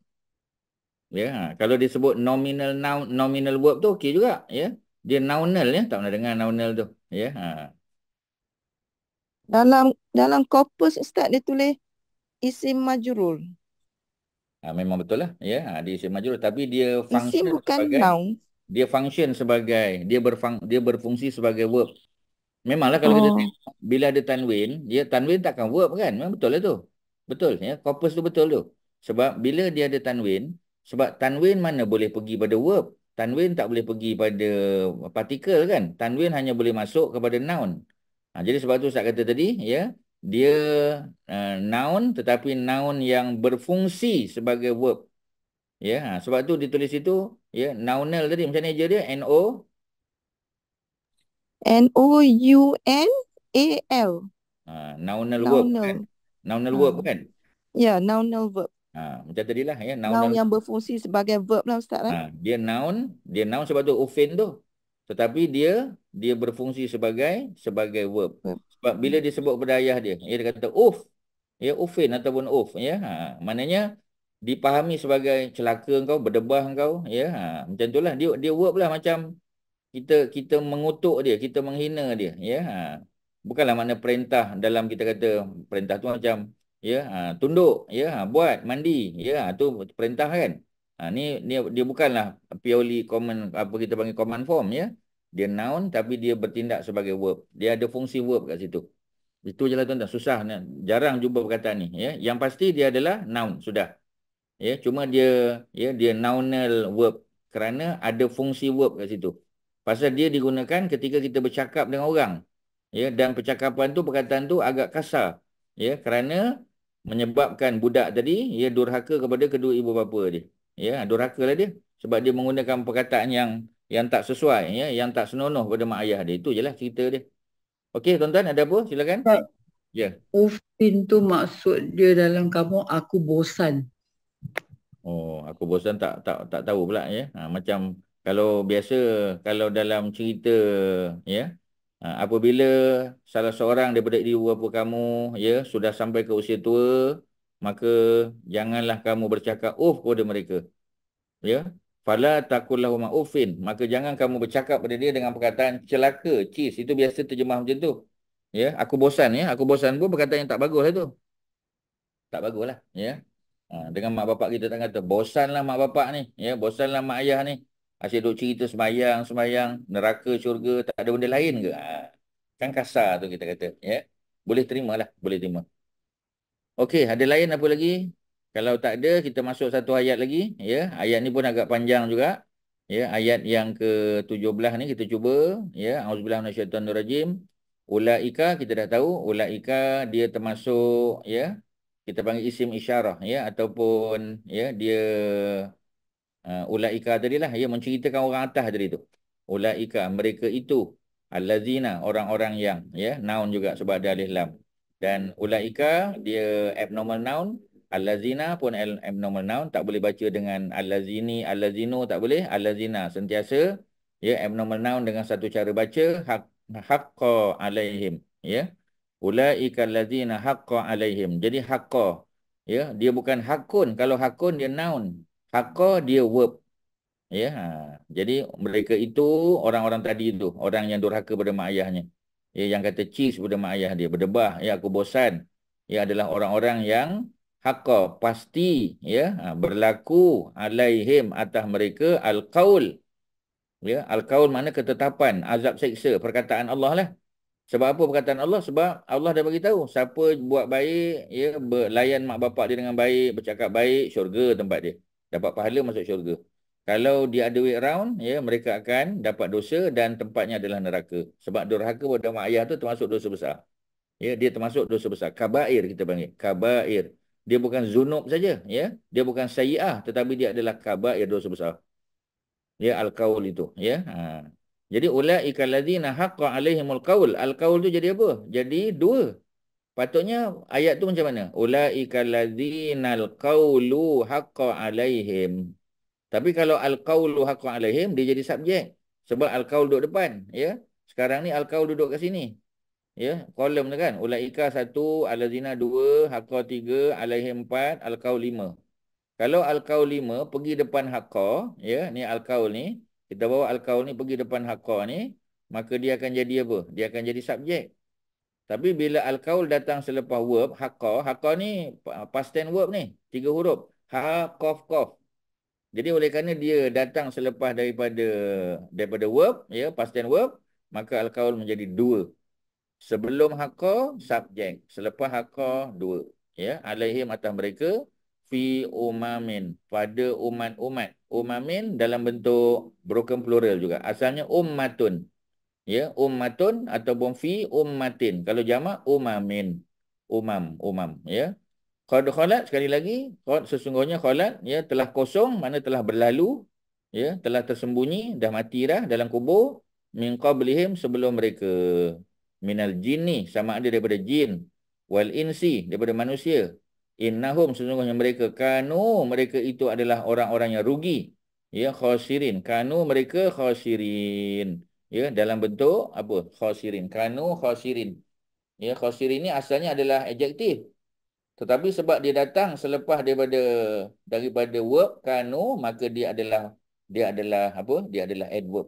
ya ha, kalau disebut nominal noun nominal verb tu okey juga ya dia nounal ya tak pernah dengar nounal tu ya ha. dalam dalam corpus ustaz dia tulis isim majrur ah memang betul lah ya ha, dia isim majrur tapi dia function isim bukan sebagai, noun dia function sebagai dia berfung, dia berfungsi sebagai verb Memanglah kalau oh. kita tengok bila ada tanwin, dia tanwin takkan verb kan? Memang betul lah tu. Betul ya. Corpus tu betul tu. Sebab bila dia ada tanwin, sebab tanwin mana boleh pergi pada verb? Tanwin tak boleh pergi pada uh, partikel kan? Tanwin hanya boleh masuk kepada noun. Ha, jadi sebab tu saya kata tadi, ya, dia uh, noun tetapi noun yang berfungsi sebagai verb. Ya, ha, sebab tu ditulis itu ya, nounal tadi macam ni je dia, N O N O U N A L. Ah, nounal verb. kan? Nounal verb ha. kan? Ya, yeah, nounal verb. Ah, ha, macam tadilah ya, noun. Noun yang berfungsi sebagai verb lah ustaz lah. Ha, dia noun, dia noun sebab tu ufin tu. Tetapi dia dia berfungsi sebagai sebagai verb. Sebab bila dia sebut pada ayah dia, ya, dia kata uf. Ya ufin ataupun uf ya. Ha, maknanya dipahami sebagai celaka engkau, berdebah engkau ya. Ha, macam itulah dia dia verb lah macam kita kita mengutuk dia, kita menghina dia, ya. Ha. Bukanlah mana perintah dalam kita kata perintah tu macam ya, ha, tunduk, ya, ha, buat, mandi, ya, ha, tu perintah kan. Ha, ni dia dia bukanlah purely common apa kita panggil command form, ya. Dia noun tapi dia bertindak sebagai verb. Dia ada fungsi verb kat situ. Itu jelah tuan-tuan, susah ni. Jarang jumpa perkataan ni, ya. Yang pasti dia adalah noun sudah. Ya, cuma dia ya dia nounal verb kerana ada fungsi verb kat situ. Pasal dia digunakan ketika kita bercakap dengan orang. Ya, dan percakapan tu perkataan tu agak kasar. Ya, kerana menyebabkan budak tadi ya durhaka kepada kedua ibu bapa dia. Ya, durhakalah dia sebab dia menggunakan perkataan yang yang tak sesuai ya, yang tak senonoh pada mak ayah dia. Itu jelah cerita dia. Okey, tuan-tuan ada apa? Silakan. Ya. Yeah. Ufin tu maksud dia dalam kamu aku bosan. Oh, aku bosan tak tak tak tahu pula ya. Ha, macam kalau biasa kalau dalam cerita ya ha, apabila salah seorang daripada ibu bapa kamu ya sudah sampai ke usia tua maka janganlah kamu bercakap uff kepada mereka ya takulah taqullahu ma'ufin maka jangan kamu bercakap pada dia dengan perkataan celaka cheese. itu biasa terjemah macam tu ya aku bosan ya aku bosan pun perkataan yang tak baguslah tu tak baguslah ya ha, dengan mak bapak kita tak kata bosanlah mak bapak ni ya bosanlah mak ayah ni Asyik duk cerita semayang, semayang, neraka, syurga, tak ada benda lain ke? Ha. Kan kasar tu kita kata. Ya? Boleh terima lah, boleh terima. Okey, ada lain apa lagi? Kalau tak ada, kita masuk satu ayat lagi. Ya, Ayat ni pun agak panjang juga. Ya, ayat yang ke-17 ni kita cuba ya, auzubillahi minasyaitonir rajim. Ulaika kita dah tahu, ulaika dia termasuk ya, kita panggil isim isyarah ya ataupun ya dia uh, ulaika tadi lah ia menceritakan orang atas tadi tu ulaika mereka itu allazina orang-orang yang ya yeah, noun juga sebab ada alif lam dan ulaika dia abnormal noun allazina pun abnormal noun tak boleh baca dengan allazini allazino tak boleh allazina sentiasa ya yeah, abnormal noun dengan satu cara baca haqqa alaihim ya yeah. ulaika allazina haqqa alaihim jadi haqqa ya dia bukan hakun kalau hakun dia noun Hakka dia verb. Ya. Ha. Jadi mereka itu orang-orang tadi itu. Orang yang durhaka pada mak ayahnya. Ya, yang kata cheese kepada mak ayah dia. Berdebah. Ya aku bosan. Ya adalah orang-orang yang hakka pasti ya ha, berlaku alaihim atas mereka al-qaul. Ya, al-qaul mana ketetapan, azab seksa, perkataan Allah lah. Sebab apa perkataan Allah? Sebab Allah dah bagi tahu siapa buat baik, ya, berlayan mak bapak dia dengan baik, bercakap baik, syurga tempat dia dapat pahala masuk syurga. Kalau dia ada way around, ya, mereka akan dapat dosa dan tempatnya adalah neraka. Sebab durhaka pada mak ayah tu termasuk dosa besar. Ya, dia termasuk dosa besar. Kabair kita panggil. Kabair. Dia bukan zunub saja. Ya. Dia bukan sayi'ah. Tetapi dia adalah kabair dosa besar. Ya, Al-Qawl itu. Ya. Ha. Jadi, ula'ika ladhina haqqa alaihimul qawl. Al-Qawl itu jadi apa? Jadi dua. Patutnya ayat tu macam mana? Ulaika ladzinal qawlu haqqo alaihim. Tapi kalau al-qawlu haqqo alaihim dia jadi subjek. Sebab al-qawl duduk depan, ya. Sekarang ni al-qawl duduk kat sini. Ya, kolom tu kan. Ulaika satu, alazina dua, haqqo tiga, alaihim empat, al-qawl lima. Kalau al-qawl lima pergi depan haqqo, ya, ni al-qawl ni, kita bawa al-qawl ni pergi depan haqqo ni, maka dia akan jadi apa? Dia akan jadi subjek. Tapi bila al-kaul datang selepas verb, haqqa, haqqa ni past tense verb ni, tiga huruf. Ha, kof, Jadi oleh kerana dia datang selepas daripada daripada verb, ya, past tense verb, maka al-kaul menjadi dua. Sebelum haqqa, subjek. Selepas haqqa, dua. Ya, alaihim atas mereka, fi umamin, pada umat-umat. Umamin dalam bentuk broken plural juga. Asalnya ummatun, ya ummatun ataupun fi ummatin kalau jamak umamin umam umam ya qad khalat sekali lagi qad sesungguhnya khalat ya telah kosong mana telah berlalu ya telah tersembunyi dah mati dah dalam kubur min qablihim sebelum mereka minal jinni sama ada daripada jin wal insi daripada manusia innahum sesungguhnya mereka kanu mereka itu adalah orang-orang yang rugi ya khasirin kanu mereka khasirin ya dalam bentuk apa khasirin kanu khasirin ya khasirin ni asalnya adalah adjektif tetapi sebab dia datang selepas daripada daripada verb kanu maka dia adalah dia adalah apa dia adalah adverb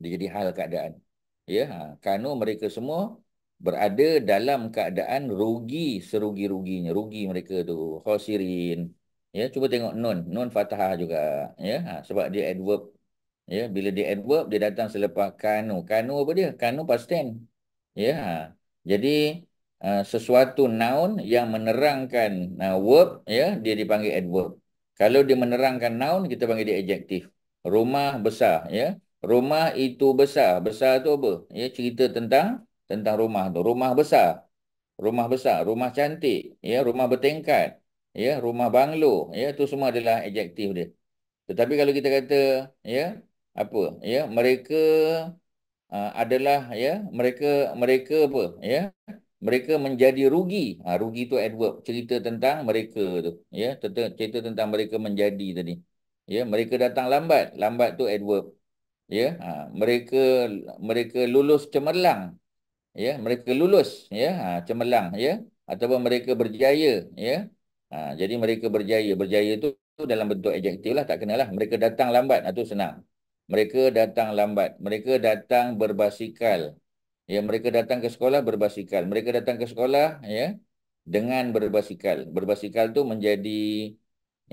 dia jadi hal keadaan ya ha. kanu mereka semua berada dalam keadaan rugi serugi-ruginya rugi mereka tu khasirin ya cuba tengok nun nun fathah juga ya ha. sebab dia adverb Ya, bila dia adverb dia datang selepas kanu. Kanu apa dia? Kanu past tense. Ya. Jadi uh, sesuatu noun yang menerangkan uh, verb ya, dia dipanggil adverb. Kalau dia menerangkan noun kita panggil dia adjective. Rumah besar ya. Rumah itu besar. Besar tu apa? Ya, cerita tentang tentang rumah tu. Rumah besar. Rumah besar, rumah cantik, ya, rumah bertingkat, ya, rumah banglo, ya, itu semua adalah adjektif dia. Tetapi kalau kita kata, ya, apa ya mereka uh, adalah ya mereka mereka apa ya mereka menjadi rugi ha, rugi tu adverb cerita tentang mereka tu ya cerita tentang mereka menjadi tadi ya mereka datang lambat lambat tu adverb ya ha, mereka mereka lulus cemerlang ya mereka lulus ya ha, cemerlang ya ataupun mereka berjaya ya ha, jadi mereka berjaya berjaya tu, tu dalam bentuk adjektif lah tak kenalah mereka datang lambat atau ha, senang mereka datang lambat. Mereka datang berbasikal. Ya, mereka datang ke sekolah berbasikal. Mereka datang ke sekolah ya dengan berbasikal. Berbasikal tu menjadi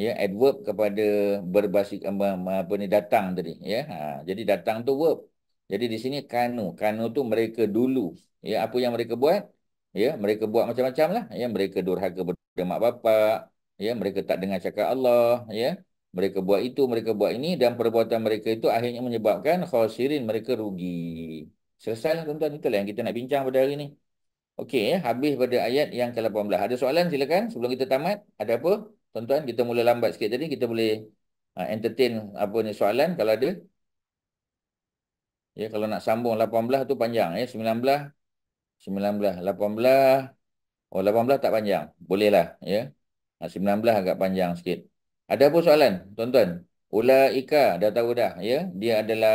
ya adverb kepada berbasik eh, apa, ni datang tadi ya. Ha, jadi datang tu verb. Jadi di sini kanu. Kanu tu mereka dulu. Ya, apa yang mereka buat? Ya, mereka buat macam macam lah. Ya, mereka durhaka kepada mak bapak. Ya, mereka tak dengar cakap Allah, ya mereka buat itu, mereka buat ini dan perbuatan mereka itu akhirnya menyebabkan khasirin mereka rugi. Selesai lah tuan-tuan. Itulah yang kita nak bincang pada hari ini. Okey, eh, habis pada ayat yang ke-18. Ada soalan silakan sebelum kita tamat. Ada apa? Tuan-tuan, kita mula lambat sikit tadi. Kita boleh uh, entertain apa ni soalan kalau ada. Ya, kalau nak sambung 18 tu panjang. Ya. 19, 19, 18. Oh, 18 tak panjang. Bolehlah. Ya. 19 ha, agak panjang sikit. Ada apa soalan tuan-tuan? Ulaika dah tahu dah ya. Dia adalah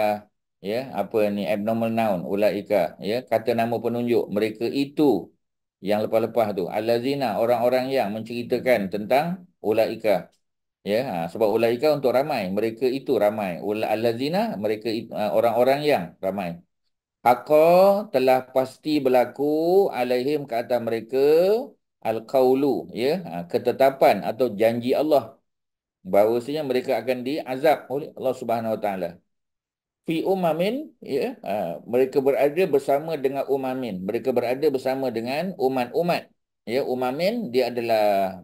ya apa ni abnormal noun ulaika ya kata nama penunjuk mereka itu yang lepas-lepas tu Alazina orang-orang yang menceritakan tentang ulaika ya ha, sebab ulaika untuk ramai mereka itu ramai ula allazina mereka ha, orang-orang yang ramai Aku telah pasti berlaku alaihim kata mereka alqaulu ya ha, ketetapan atau janji Allah bahawasanya mereka akan diazab oleh Allah Subhanahu Wa Taala fi umamin ya uh, mereka berada bersama dengan umamin mereka berada bersama dengan umat-umat ya umamin dia adalah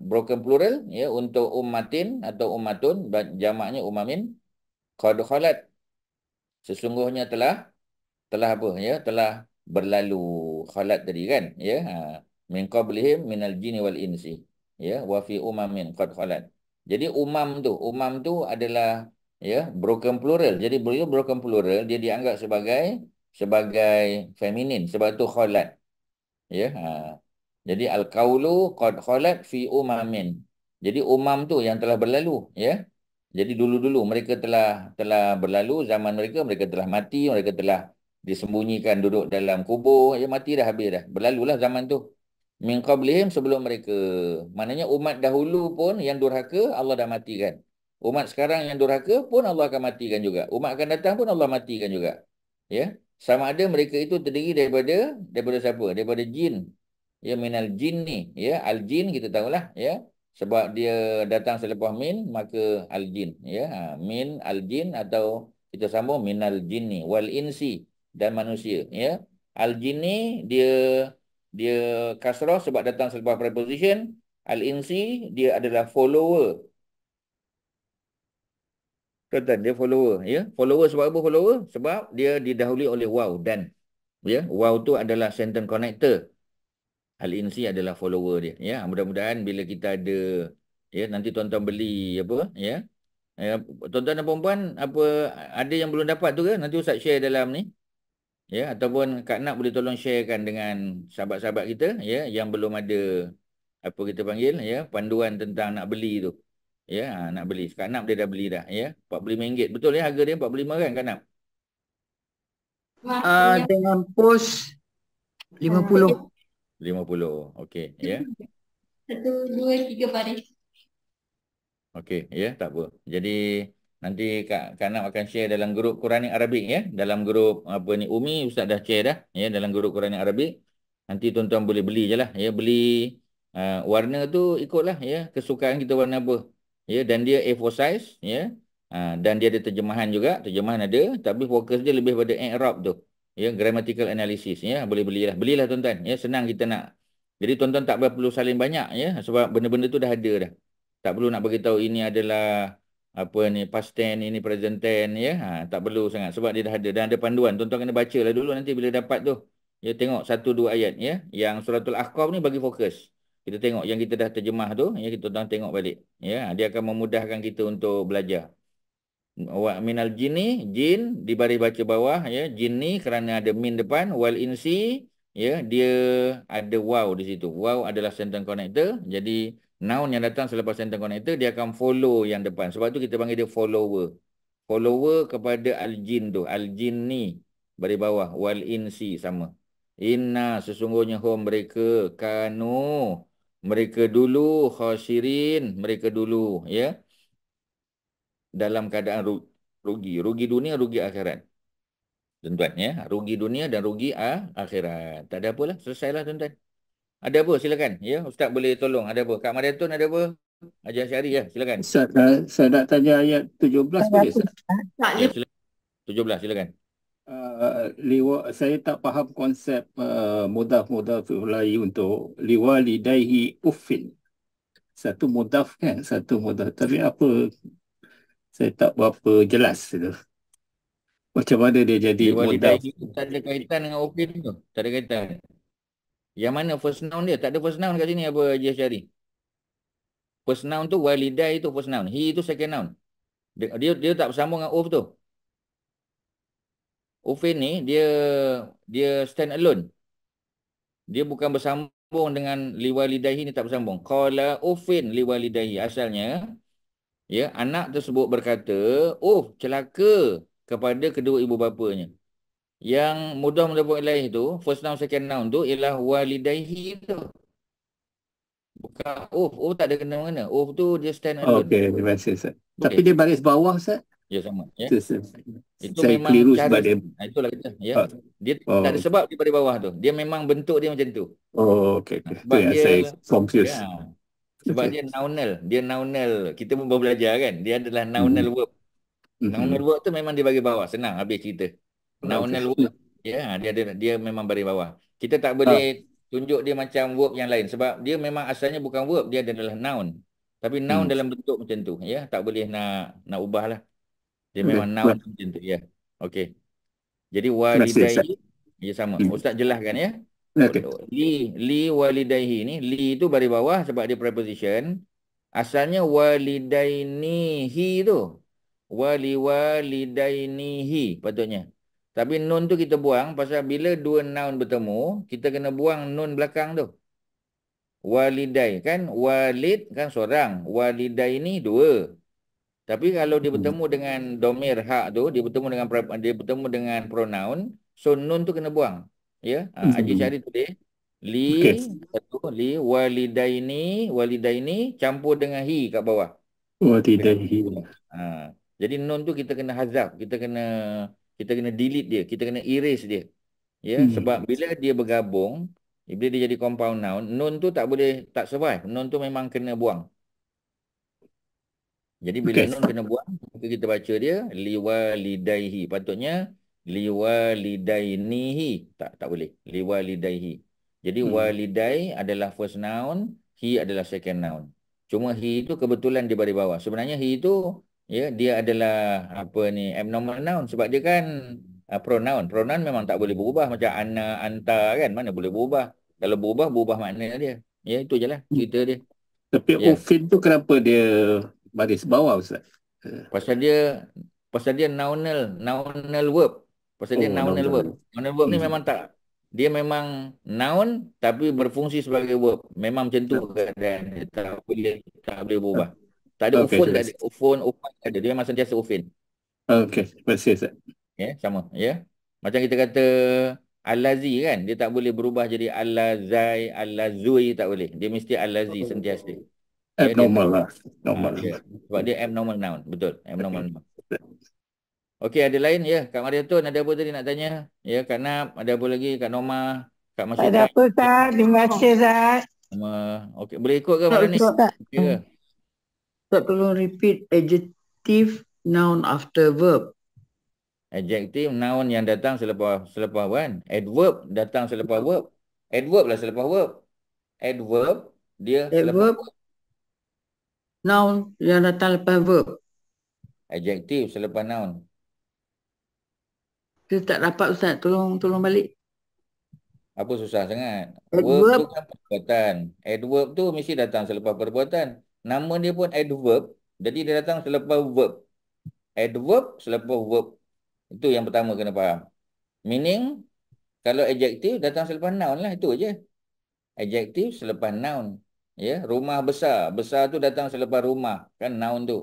broken plural ya untuk ummatin atau ummatun jamaknya umamin qad khalat sesungguhnya telah telah apa ya telah berlalu khalat tadi kan ya ha min qablihim minal jinni wal insi ya wa fi umamin qad khalat jadi umam tu, umam tu adalah ya broken plural. Jadi beliau broken plural dia dianggap sebagai sebagai feminine sebab tu khalat. Ya. Ha. Jadi al-qaulu qad khalat fi umamin. Jadi umam tu yang telah berlalu ya. Jadi dulu-dulu mereka telah telah berlalu zaman mereka mereka telah mati mereka telah disembunyikan duduk dalam kubur ya mati dah habis dah berlalulah zaman tu min qablihim sebelum mereka. Maknanya umat dahulu pun yang durhaka Allah dah matikan. Umat sekarang yang durhaka pun Allah akan matikan juga. Umat akan datang pun Allah matikan juga. Ya. Sama ada mereka itu terdiri daripada daripada siapa? Daripada jin. Ya minal jin ni, ya al jin kita tahulah, ya. Sebab dia datang selepas min maka al jin, ya. Ha, min al jin atau kita sambung minal jinni wal insi dan manusia, ya. Al jin ni dia dia kasrah sebab datang selepas preposition al-insi dia adalah follower kata dia follower ya follower sebab apa follower sebab dia didahului oleh waw dan ya waw tu adalah sentence connector al-insi adalah follower dia ya mudah-mudahan bila kita ada ya nanti tuan-tuan beli apa ya Eh, tuan-tuan dan puan apa ada yang belum dapat tu ke nanti ustaz share dalam ni ya ataupun Kak Nak boleh tolong sharekan dengan sahabat-sahabat kita ya yang belum ada apa kita panggil ya panduan tentang nak beli tu. Ya, nak beli. Kak Nak dia dah beli dah ya. RM45 betul ya harga dia 45 kan Kak Nak? Ah uh, dengan pos 50. 50. Okey, ya. Satu, dua, tiga baris. Okey, ya, tak apa. Jadi Nanti Kak, Kak Nam akan share dalam grup Quran yang Arabik ya. Dalam grup apa ni Umi Ustaz dah share dah ya dalam grup Quran yang Arabik. Nanti tuan-tuan boleh beli je lah ya. Beli uh, warna tu ikutlah ya. Kesukaan kita warna apa. Ya dan dia A4 size ya. Uh, dan dia ada terjemahan juga. Terjemahan ada tapi fokus dia lebih pada Arab tu. Ya grammatical analysis ya. Boleh belilah. Belilah tuan-tuan ya. Senang kita nak. Jadi tuan-tuan tak perlu salin banyak ya. Sebab benda-benda tu dah ada dah. Tak perlu nak bagi tahu ini adalah apa ni past tense ini present tense ya ha, tak perlu sangat sebab dia dah ada dan ada panduan tuan-tuan kena bacalah dulu nanti bila dapat tu ya tengok satu dua ayat ya yang suratul ahqaf ni bagi fokus kita tengok yang kita dah terjemah tu ya kita tuan tengok balik ya ha, dia akan memudahkan kita untuk belajar wa minal jinni jin di baris baca bawah ya jinni kerana ada min depan wal insi ya dia ada wow di situ wow adalah sentence connector jadi Noun yang datang selepas sentence connector dia akan follow yang depan. Sebab tu kita panggil dia follower. Follower kepada al-jin tu. Al-jin ni dari bawah wal insi sama. Inna sesungguhnya hum mereka kanu mereka dulu khosirin mereka dulu ya. Dalam keadaan rugi, rugi dunia, rugi akhirat. Tuan-tuan ya, rugi dunia dan rugi akhirat. Tak ada apalah, selesailah tuan-tuan. Ada apa? Silakan. Ya, Ustaz boleh tolong. Ada apa? Kak Mariatun ada apa? Haji Syari ya, silakan. Ustaz, saya nak tanya ayat 17 tak boleh Ustaz? Tak, ya, 17, silakan. Uh, liwa, saya tak faham konsep mudaf uh, eh, mudaf mudah untuk liwa lidaihi ufin. Satu mudaf kan, satu mudaf. Tapi apa, saya tak berapa jelas tu. Macam mana dia jadi mudaf. Tak ada kaitan dengan ufin tu? Tak ada kaitan. Yang mana first noun dia? Tak ada first noun kat sini apa Haji Syari? First noun tu walidai itu first noun. He itu second noun. Dia, dia dia tak bersambung dengan uf tu. Ufin ni dia dia stand alone. Dia bukan bersambung dengan liwalidahi ni tak bersambung. Qala ufin liwalidahi asalnya ya anak tersebut berkata, "Uf, celaka kepada kedua ibu bapanya." yang mudah mudah ilaih tu first noun second noun tu ialah walidaihi tu bukan uf uf tak ada kena mengena uf tu dia stand alone okey terima kasih okay. tapi dia baris bawah sir ya sama ya yeah. itu saya memang keliru sebab dia nah, itulah kita ya oh. dia oh. tak ada oh. sebab baris bawah tu dia memang bentuk dia macam tu oh okey okay. sebab yeah, dia saya confused ya. sebab dia naunel. dia nounal kita pun baru belajar kan dia adalah mm-hmm. nounal hmm. verb Mm-hmm. nama tu memang dia bagi bawah. Senang habis cerita nak okay. work ya yeah, dia ada dia memang baris bawah kita tak ah. boleh ha. tunjuk dia macam verb yang lain sebab dia memang asalnya bukan verb dia adalah noun tapi noun hmm. dalam bentuk macam tu ya yeah, tak boleh nak nak ubahlah dia okay. Hmm, memang ya. noun Baik. macam tu ya yeah. okey jadi walidai ya sama hmm. ustaz jelaskan ya okay. li li walidaihi ni li tu baris bawah sebab dia preposition asalnya walidainihi tu wali walidainihi patutnya tapi nun tu kita buang pasal bila dua noun bertemu, kita kena buang nun belakang tu. Walidai kan? Walid kan seorang. Walidai ni dua. Tapi kalau dia bertemu hmm. dengan domir hak tu, dia bertemu dengan dia bertemu dengan pronoun, so nun tu kena buang. Ya? Ha, hmm. Haji cari tu deh. Li, okay. satu, li, walidai walidaini, campur dengan hi kat bawah. Walidaini. Ha. Jadi nun tu kita kena hazab, kita kena kita kena delete dia kita kena erase dia ya hmm. sebab bila dia bergabung bila dia jadi compound noun noun tu tak boleh tak survive noun tu memang kena buang jadi bila okay. noun kena buang maka kita baca dia liwalidaihi patutnya liwalidainihi tak tak boleh liwalidaihi jadi hmm. walidai adalah first noun hi adalah second noun cuma hi itu kebetulan dia bawah sebenarnya hi itu ya yeah, dia adalah apa ni abnormal noun sebab dia kan uh, pronoun pronoun memang tak boleh berubah macam ana anta kan mana boleh berubah kalau berubah berubah makna dia ya yeah, itu jelah cerita dia tapi yeah. ufin tu kenapa dia baris bawah ustaz pasal dia pasal dia nounal nounal verb pasal oh, dia nounal, verb nounal verb hmm. ni memang tak dia memang noun tapi berfungsi sebagai verb memang macam tu keadaan dia tak boleh tak boleh berubah tak ada okay, ufon, tak ada ufon, ufon tak ada. Dia memang sentiasa ufin. Okay, terima kasih Ustaz. Ya, sama. Ya. Macam kita kata Al-Lazi kan, dia tak boleh berubah jadi Al-Lazai, Al-Lazui, tak boleh. Dia mesti Al-Lazi okay. sentiasa. Abnormal lah. Normal. Ha, ah, ya. okay. Sebab dia abnormal noun. Betul. Abnormal okay. ada lain ya? Kak Maria Tun, ada apa tadi nak tanya? Ya, Kak Nap, ada apa lagi? Kak Norma, Kak Masyid. Ada apa, tak, Terima kasih, Zat. Okey, boleh ikut ke malam ni? Tak ikut, Kak. Okay, ke? Tak tolong repeat adjective noun after verb. Adjective noun yang datang selepas selepas kan? Adverb datang selepas verb. Adverb lah selepas verb. Adverb dia Adverb noun yang datang lepas verb. Adjective selepas noun. Kita tak dapat Ustaz. Tolong tolong balik. Apa susah sangat? Adverb, Adverb tu kan perbuatan. Adverb tu mesti datang selepas perbuatan. Nama dia pun adverb. Jadi dia datang selepas verb. Adverb selepas verb. Itu yang pertama kena faham. Meaning, kalau adjective datang selepas noun lah. Itu aja. Adjective selepas noun. Ya, rumah besar. Besar tu datang selepas rumah. Kan noun tu.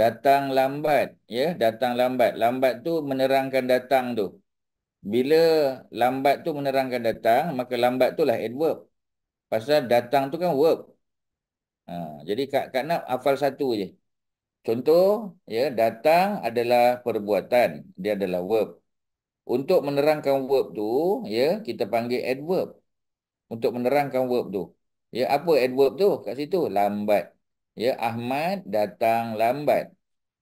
Datang lambat. Ya, datang lambat. Lambat tu menerangkan datang tu. Bila lambat tu menerangkan datang, maka lambat tu lah adverb. Pasal datang tu kan verb. Ha, jadi Kak, Kak Nap hafal satu je. Contoh, ya datang adalah perbuatan. Dia adalah verb. Untuk menerangkan verb tu, ya kita panggil adverb. Untuk menerangkan verb tu. Ya apa adverb tu kat situ? Lambat. Ya Ahmad datang lambat.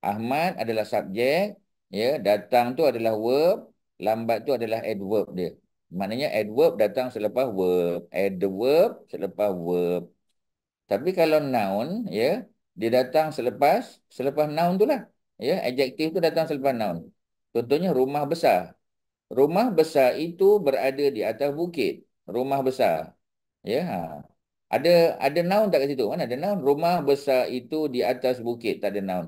Ahmad adalah subjek, ya datang tu adalah verb, lambat tu adalah adverb dia. Maknanya adverb datang selepas verb, adverb selepas verb. Tapi kalau noun, ya, dia datang selepas selepas noun itulah. Ya, adjektif itu datang selepas noun. Contohnya rumah besar. Rumah besar itu berada di atas bukit. Rumah besar. Ya. Ha. Ada ada noun tak kat situ? Mana ada noun? Rumah besar itu di atas bukit. Tak ada noun.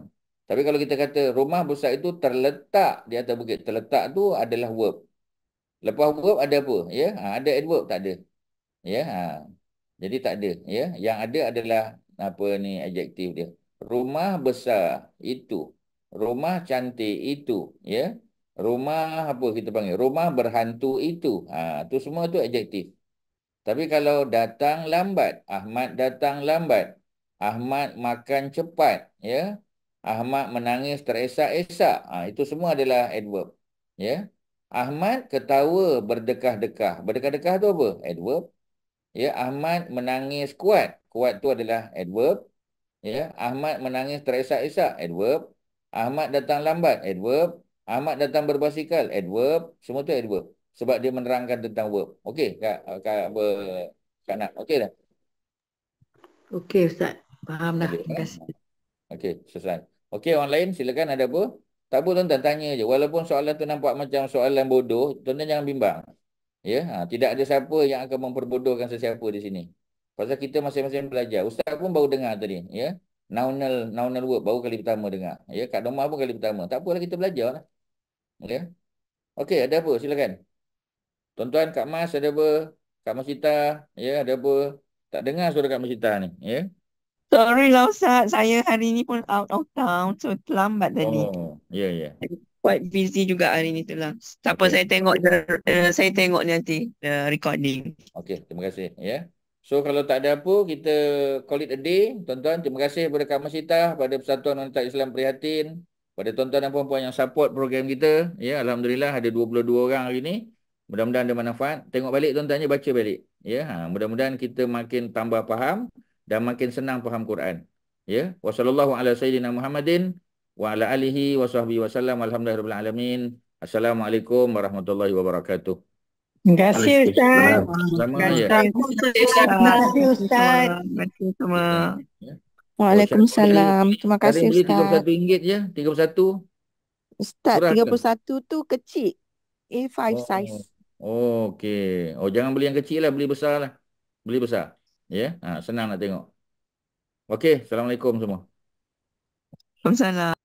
Tapi kalau kita kata rumah besar itu terletak di atas bukit. Terletak tu adalah verb. Lepas verb ada apa? Ya. Ha. Ada adverb? Tak ada. Ya. Ha. Jadi tak ada. Ya? Yang ada adalah apa ni adjektif dia. Rumah besar itu. Rumah cantik itu. ya. Rumah apa kita panggil? Rumah berhantu itu. Ha, itu semua itu adjektif. Tapi kalau datang lambat. Ahmad datang lambat. Ahmad makan cepat. ya. Ahmad menangis teresak-esak. Ha, itu semua adalah adverb. ya. Ahmad ketawa berdekah-dekah. Berdekah-dekah itu apa? Adverb ya Ahmad menangis kuat kuat tu adalah adverb ya Ahmad menangis teresak-esak adverb Ahmad datang lambat adverb Ahmad datang berbasikal adverb semua tu adverb sebab dia menerangkan tentang verb okey kak kak apa kak nak okey dah okey ustaz faham dah terima kasih okey selesai okey orang lain silakan ada apa tak apa tuan-tuan tanya je walaupun soalan tu nampak macam soalan bodoh tuan-tuan jangan bimbang Ya, ha, tidak ada siapa yang akan memperbodohkan sesiapa di sini. Pasal kita masing-masing belajar. Ustaz pun baru dengar tadi, ya. Nounal nounal word baru kali pertama dengar. Ya, Kak Domah pun kali pertama. Tak apalah kita belajarlah. Ya. Okey, ada apa? Silakan. Tuan-tuan Kak Mas ada apa? Kak Masita, ya, ada apa? Tak dengar suara Kak Masita ni, ya. Sorry lah Ustaz, saya hari ni pun out of town, so terlambat tadi. Oh, ya, yeah, ya. Yeah quite busy juga hari ni telah. Tak apa okay. saya tengok uh, saya tengok nanti the uh, recording. Okey, terima kasih ya. Yeah. So kalau tak ada apa kita call it a day. Tuan-tuan terima kasih kepada Kak Masita, pada Persatuan Wanita Islam Prihatin, pada tuan-tuan dan puan-puan yang support program kita. Ya, yeah, alhamdulillah ada 22 orang hari ni. Mudah-mudahan ada manfaat. Tengok balik tuan-tuan ya, baca balik. Ya, yeah. ha, mudah-mudahan kita makin tambah faham dan makin senang faham Quran. Ya, yeah. wasallallahu ala sayyidina Muhammadin wa ala alihi wa sahbihi wa sallam alhamdulillahirabbil alamin assalamualaikum warahmatullahi wabarakatuh terima kasih ustaz terima kasih ustaz terima kasih semua ya. Waalaikumsalam. Terima kasih Ustaz. Terima kasih. RM31 ringgit, ya? Terima kasih. Ustaz, RM31 tu kecil. A5 oh, size. Oh, okey. Oh, jangan beli yang kecil lah. Beli besar lah. Beli besar. Ya? Yeah? Ha, senang nak tengok. Okey. Assalamualaikum semua. Waalaikumsalam.